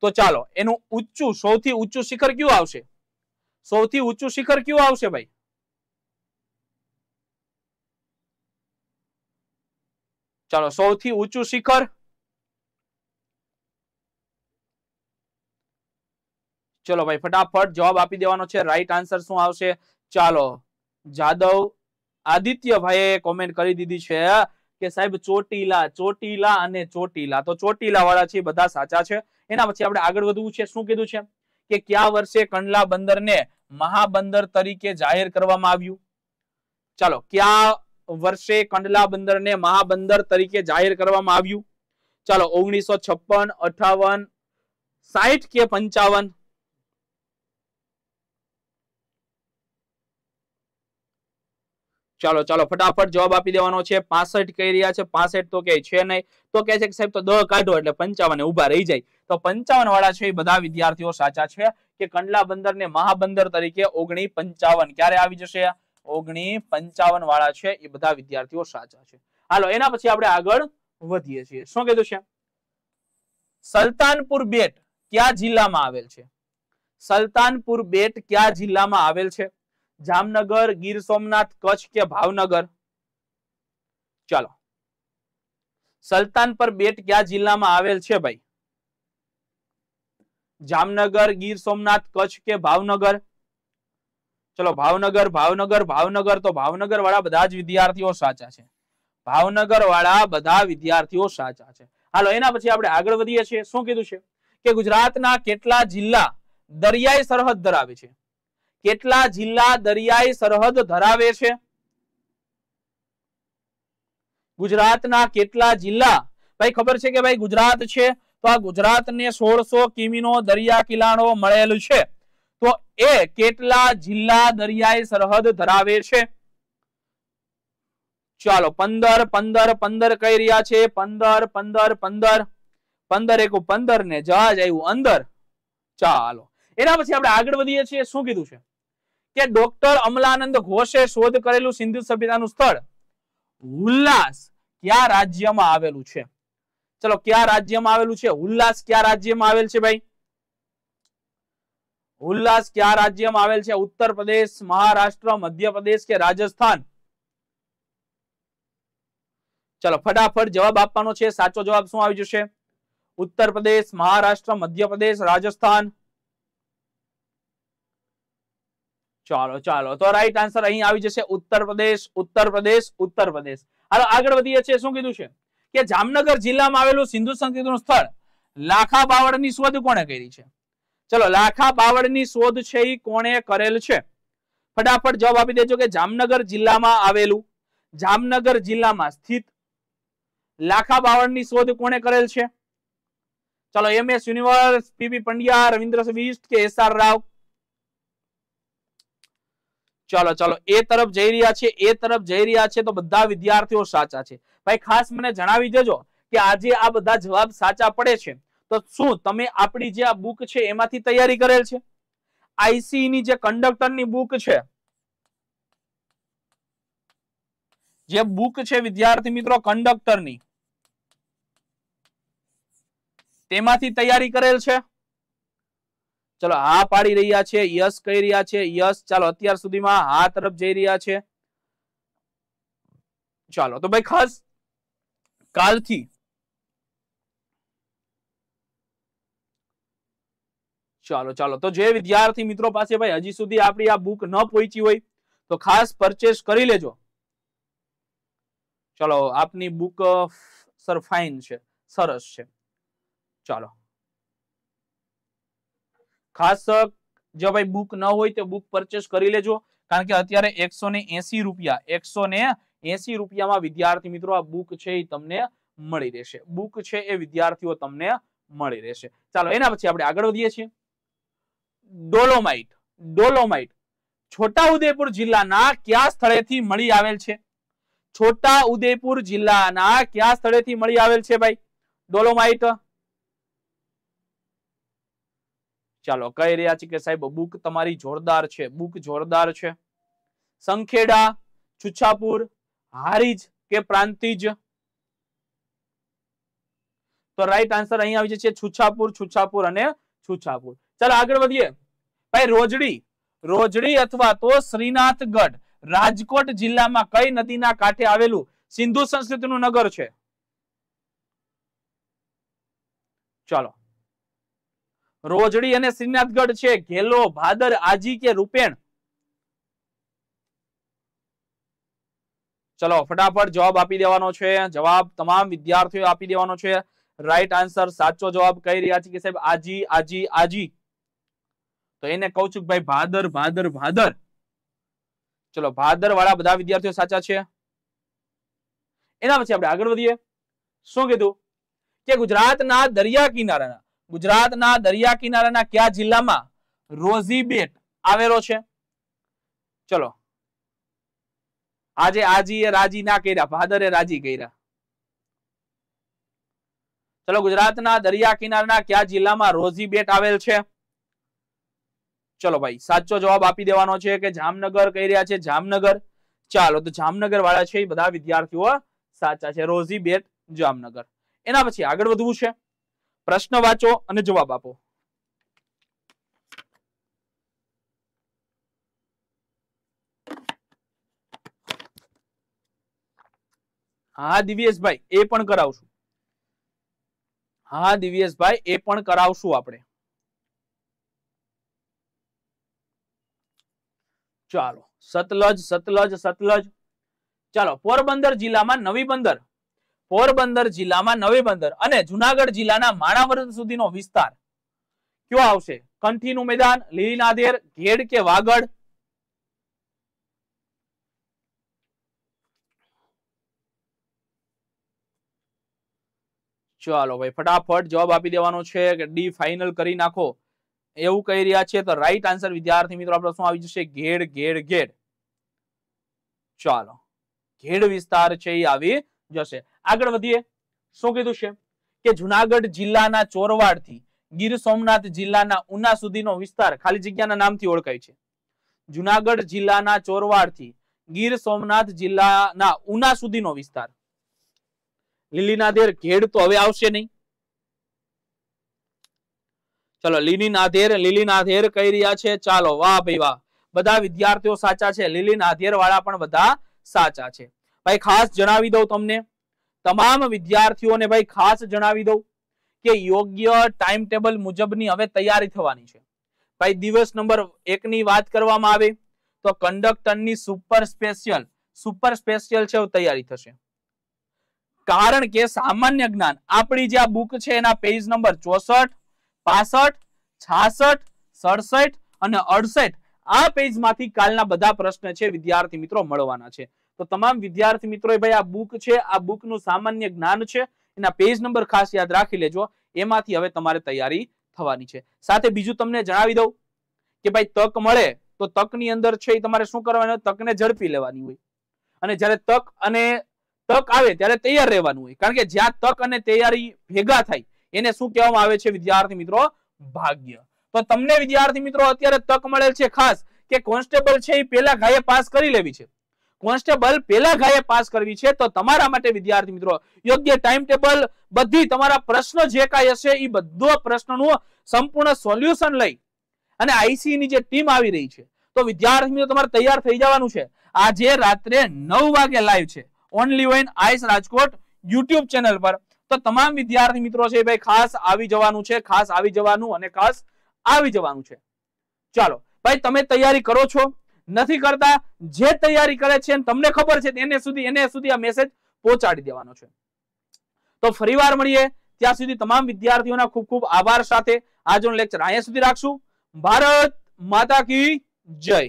તો ચાલો એનું ઊંચું સૌથી ઊંચું શિખર કયું આવશે સૌથી ઊંચું શિખર કયું આવશે ભાઈ ચાલો સૌથી ઊંચું શિખર ચલો ભાઈ ફટાફટ જવાબ આપી દેવાનો છે રાઈટ આન્સર શું આવશે ચાલો જાદવ આદિત્યભાઈએ કોમેન્ટ કરી દીધી છે કે સાહેબ ચોટીલા ચોટીલા અને ચોટીલા તો ચોટીલા વાળા છે બધા સાચા છે એના પછી આપણે આગળ વધવું છે શું કીધું છે કે કયા વર્ષે કંડલા બંદરને મહાબંદર તરીકે જાહેર કરવામાં આવ્યું ચાલો ક્યાં વર્ષે કંડલા બંદરને મહાબંદર તરીકે જાહેર કરવામાં આવ્યું ચાલો ઓગણીસો છપ્પન અઠાવન સાહીઠ કે પંચાવન ચાલો ચાલો ફટાફટ જવાબ આપી દેવાનો છે પાસઠ કહી રહ્યા છે પાસઠ તો કે છે નહીં તો કે છે કે સાહેબ તો દ કાઢો એટલે પંચાવન ઉભા રહી જાય તો પંચાવન વાળા છે એ બધા વિદ્યાર્થીઓ સાચા છે કે કંડલા બંદર ને મહાબંદર તરીકે ઓગણી ક્યારે આવી જશે ઓગણી વાળા છે એ બધા વિદ્યાર્થીઓ સાચા છે હાલો એના પછી આપણે આગળ વધીએ છીએ શું કીધું છે સલતાનપુર બેટ કયા જિલ્લામાં આવેલ છે સલતાનપુર બેટ કયા જિલ્લામાં આવેલ છે જામનગર ગીર સોમનાથ કચ્છ કે ભાવનગર ચાલો સલ્તાન બેટ કયા જિલ્લામાં આવેલ છે ભાઈ જામનગર ગીર સોમનાથ કચ્છ કે ભાવનગર ચલો ભાવનગર ભાવનગર ભાવનગર તો ભાવનગર વાળા બધા જ વિદ્યાર્થીઓ સાચા છે ભાવનગર વાળા બધા વિદ્યાર્થીઓ સાચા છે હાલો એના પછી આપણે આગળ વધીએ છીએ શું કીધું છે કે ગુજરાતના કેટલા જિલ્લા દરિયાઈ સરહદ ધરાવે છે કેટલા જિલ્લા દરિયાઈ સરહદ ધરાવે છે ગુજરાતના કેટલા જિલ્લા ભાઈ ખબર છે કે ભાઈ ગુજરાત છે તો આ ગુજરાત ને સોળસો કિમી નો દરિયા કિલ્લાનો મળેલ છે તો એ કેટલા જિલ્લા દરિયાઈ સરહદ ધરાવે છે ચાલો પંદર પંદર પંદર કઈ રહ્યા છે પંદર પંદર પંદર પંદર એક પંદર ને જહાજ આવ્યું અંદર ચાલો એના પછી આપણે આગળ વધીએ છીએ શું કીધું છે કે ડોક્ટર અમલાનંદ ઘોષે શોધ કરેલું સિંધુ સભ્યતાનું સ્થળ ઉલ્લાસ કયા રાજ્યમાં આવેલું છે ચલો કયા રાજ્યમાં આવેલું છે ઉલ્લાસ કયા રાજ્યમાં આવેલ છે ભાઈ ઉલ્લાસ કયા રાજ્યમાં આવેલ છે ઉત્તર પ્રદેશ મહારાષ્ટ્ર મધ્યપ્રદેશ કે રાજસ્થાન ચલો ફટાફટ જવાબ આપવાનો છે સાચો જવાબ શું આવી જશે ઉત્તર પ્રદેશ મહારાષ્ટ્ર મધ્યપ્રદેશ રાજસ્થાન ચાલો ચાલો તો રાઈટ આન્સર અહીં આવી જશે ઉત્તર પ્રદેશ ઉત્તર પ્રદેશ ઉત્તર પ્રદેશ હાલો આગળ વધીએ છીએ શું કીધું છે કે જામનગર જિલ્લામાં આવેલું સિંધુ સંસ્કૃતિનું સ્થળ લાખા બાવળની શોધ કોને કરી છે ચલો લાખા બાવળની શોધ છે એ કોણે કરેલ છે ફટાફટ જવાબ આપી દેજો કે જામનગર જિલ્લામાં આવેલું જામનગર જિલ્લામાં સ્થિત લાખા બાવળની શોધ કોણે કરેલ છે ચલો એસ યુનિવર્સ પીપી પંડ્યા રવિન્દ્ર વિષ્ટ કે એસ આર રાવ ચલો ચલો એ તરફ જઈ રહ્યા છે એ તરફ જઈ રહ્યા છે તો બધા વિદ્યાર્થીઓ સાચા છે ભાઈ ખાસ મને જણાવી દેજો કે આજે આ બધા જવાબ સાચા પડે છે તો શું તમે આપણી જે આ બુક છે એમાંથી તૈયારી કરેલ છે આઈસી e ની જે કંડક્ટરની બુક છે જે બુક છે વિદ્યાર્થી મિત્રો કંડક્ટરની તેમાંથી તૈયારી કરેલ છે ચલો હા પાડી રહ્યા છે યસ કહી રહ્યા છે યસ ચાલો અત્યાર સુધીમાં હા તરફ જઈ રહ્યા છે ચાલો તો ભાઈ ખાસ કાલથી ચાલો ચાલો તો જે વિદ્યાર્થી મિત્રો પાસે ભાઈ હજી સુધી આપણી આ બુક ન પહોંચી હોય તો ખાસ પરચેસ કરી લેજો ચલો આપની બુક સર ફાઇન છે સરસ છે ચાલો ખાસ જો ભાઈ બુક ન હોય તો બુક પરચેસ કરી લેજો કારણ કે અત્યારે એકસો ને એસી રૂપિયા એકસો ને એસી રૂપિયામાં વિદ્યાર્થી મિત્રો આ બુક છે એ તમને મળી રહેશે બુક છે એ વિદ્યાર્થીઓ તમને મળી રહેશે ચાલો એના પછી આપણે આગળ વધીએ છીએ ડોલોમાઇટ ડોલોમાઇટ છોટાઉદેપુર જિલ્લાના કયા સ્થળેથી મળી આવેલ છે છોટા ઉદેપુર જિલ્લાના કયા સ્થળેથી મળી આવેલ છે ભાઈ ડોલોમાઇટ ચાલો કહી રહ્યા છે કે સાહેબ બુક તમારી જોરદાર છે બુક જોરદાર છે સંખેડા છુચ્છાપુર હારીજ કે પ્રાંતિજ તો રાઈટ આન્સર અહીં આવી જશે છુચ્છાપુર છુચ્છાપુર અને છુચ્છાપુર ચાલો આગળ વધીએ ભાઈ રોજડી રોજડી અથવા તો શ્રીનાથગઢ રાજકોટ જિલ્લામાં કઈ નદીના કાંઠે આવેલું સિંધુ સંસ્કૃતિનું નગર છે ચાલો રોજડી અને શ્રીનાથગઢ છે ઘેલો ભાદર આજી કે રૂપેણ ચલો ફટાફટ જવાબ આપી દેવાનો છે જવાબ તમામ વિદ્યાર્થીઓ આપી દેવાનો છે રાઈટ આન્સર સાચો જવાબ કહી રહ્યા છે કે સાહેબ આજી આજી આજી તો એને કહું છું ભાઈ ભાદર ભાદર ભાદર ચલો ભાદર વાળા બધા વિદ્યાર્થીઓ સાચા છે એના પછી આપણે આગળ વધીએ શું કીધું કે ગુજરાતના દરિયા કિનારાના ગુજરાતના દરિયા કિનારાના કયા જિલ્લામાં રોઝી બેટ આવેલો છે ચલો આજે આજીએ રાજી ના કર્યા ભાદરે રાજી કર્યા ચલો ગુજરાતના દરિયા કિનારાના કયા જિલ્લામાં રોઝી બેટ આવેલ છે ચલો ભાઈ સાચો જવાબ આપી દેવાનો છે કે જામનગર કઈ રહ્યા છે જામનગર ચાલો તો જામનગર વાળા છે એ બધા વિદ્યાર્થીઓ સાચા છે રોઝી બેટ જામનગર એના પછી આગળ વધવું છે પ્રશ્ન વાંચો અને જવાબ આપો હા દિવ્યેશભાઈ એ પણ કરાવશું હા દિવ્યેશભાઈ એ પણ કરાવશું આપણે ચાલો સતલજ સતલજ સતલજ ચાલો પોરબંદર જિલ્લામાં નવી બંદર પોરબંદર જિલ્લામાં નવી બંદર અને જુનાગઢ જિલ્લાના માણાવરણ સુધીનો વિસ્તાર કયો આવશે કંઠીનું મેદાન લીલીનાદેર ઘેડ કે વાગડ ચાલો ભાઈ ફટાફટ જવાબ આપી દેવાનો છે કે ડી ફાઇનલ કરી નાખો એવું કહી રહ્યા છે તો રાઈટ આન્સર વિદ્યાર્થી મિત્રો આપણો શું આવી જશે ઘેડ ઘેડ ઘેડ ચાલો ઘેડ વિસ્તાર છે એ આવી જશે આગળ વધીએ શું કીધું છે કે જુનાગઢ જિલ્લાના ચોરવાડ થી ગીર સોમનાથ જિલ્લાના ઉના સુધીનો વિસ્તાર ખાલી જગ્યાના નામથી ઓળખાય છે જુનાગઢ જિલ્લાના ચોરવાડ થી ગીર સોમનાથ જિલ્લાના ઉના સુધીનો વિસ્તાર લીલીના ધેર ઘેડ તો હવે આવશે નહીં ચલો લીલીના ધેર લીલીના ધેર કહી રહ્યા છે ચાલો વાહ ભાઈ વાહ બધા વિદ્યાર્થીઓ સાચા છે લીલીના ધેર વાળા પણ બધા સાચા છે ભાઈ ખાસ જણાવી દઉં તમને તમામ વિદ્યાર્થીઓને ભાઈ ખાસ જણાવી દઉં કે યોગ્ય ટાઈમ ટેબલ મુજબની હવે તૈયારી થવાની છે ભાઈ દિવસ નંબર એક ની વાત કરવામાં આવે તો કંડક્ટરની સુપર સ્પેશિયલ સુપર સ્પેશિયલ છે તૈયારી થશે કારણ કે સામાન્ય જ્ઞાન આપણી જે આ બુક છે એના પેજ નંબર ચોસઠ પાસઠ છાસઠ સડસઠ અને અડસઠ આ પેજમાંથી કાલના બધા પ્રશ્ન છે વિદ્યાર્થી મિત્રો મળવાના છે તો તમામ વિદ્યાર્થી મિત્રોએ ભાઈ આ બુક છે આ બુકનું સામાન્ય જ્ઞાન છે એના પેજ નંબર ખાસ યાદ રાખી લેજો એમાંથી હવે તમારે તૈયારી થવાની છે સાથે બીજું તમને જણાવી દઉં કે ભાઈ તક મળે તો તકની અંદર છે એ તમારે શું કરવાનું તકને ઝડપી લેવાની હોય અને જ્યારે તક અને તક આવે ત્યારે તૈયાર રહેવાનું હોય કારણ કે જ્યાં તક અને તૈયારી ભેગા થાય એને શું કહેવામાં આવે છે વિદ્યાર્થી મિત્રો ભાગ્ય તો તમને વિદ્યાર્થી મિત્રો અત્યારે તક મળેલ છે ખાસ કે કોન્સ્ટેબલ છે એ પેલા ગાયે પાસ કરી લેવી છે કોન્સ્ટેબલ પહેલા ઘાયે પાસ કરવી છે તો તમારા માટે વિદ્યાર્થી મિત્રો યોગ્ય ટાઈમ ટેબલ બધી તમારા પ્રશ્ન જે કાંઈ હશે એ બધો પ્રશ્નનું સંપૂર્ણ સોલ્યુશન લઈ અને આઈસી ની જે ટીમ આવી રહી છે તો વિદ્યાર્થી મિત્રો તમારે તૈયાર થઈ જવાનું છે આજે રાત્રે નવ વાગે લાઈવ છે only on ICE Rajkot YouTube channel પર તો તમામ વિદ્યાર્થી મિત્રો છે ભાઈ ખાસ આવી જવાનું છે ખાસ આવી જવાનું અને ખાસ આવી જવાનું છે ચાલો ભાઈ તમે તૈયારી કરો છો નથી કરતા જે તૈયારી કરે છે તમને ખબર છે એને સુધી એને સુધી આ મેસેજ પહોંચાડી દેવાનો છે તો ફરીવાર મળીએ ત્યાં સુધી તમામ વિદ્યાર્થીઓના ખૂબ ખૂબ આભાર સાથે આજનો લેક્ચર અહીંયા સુધી રાખશું ભારત માતા કી જય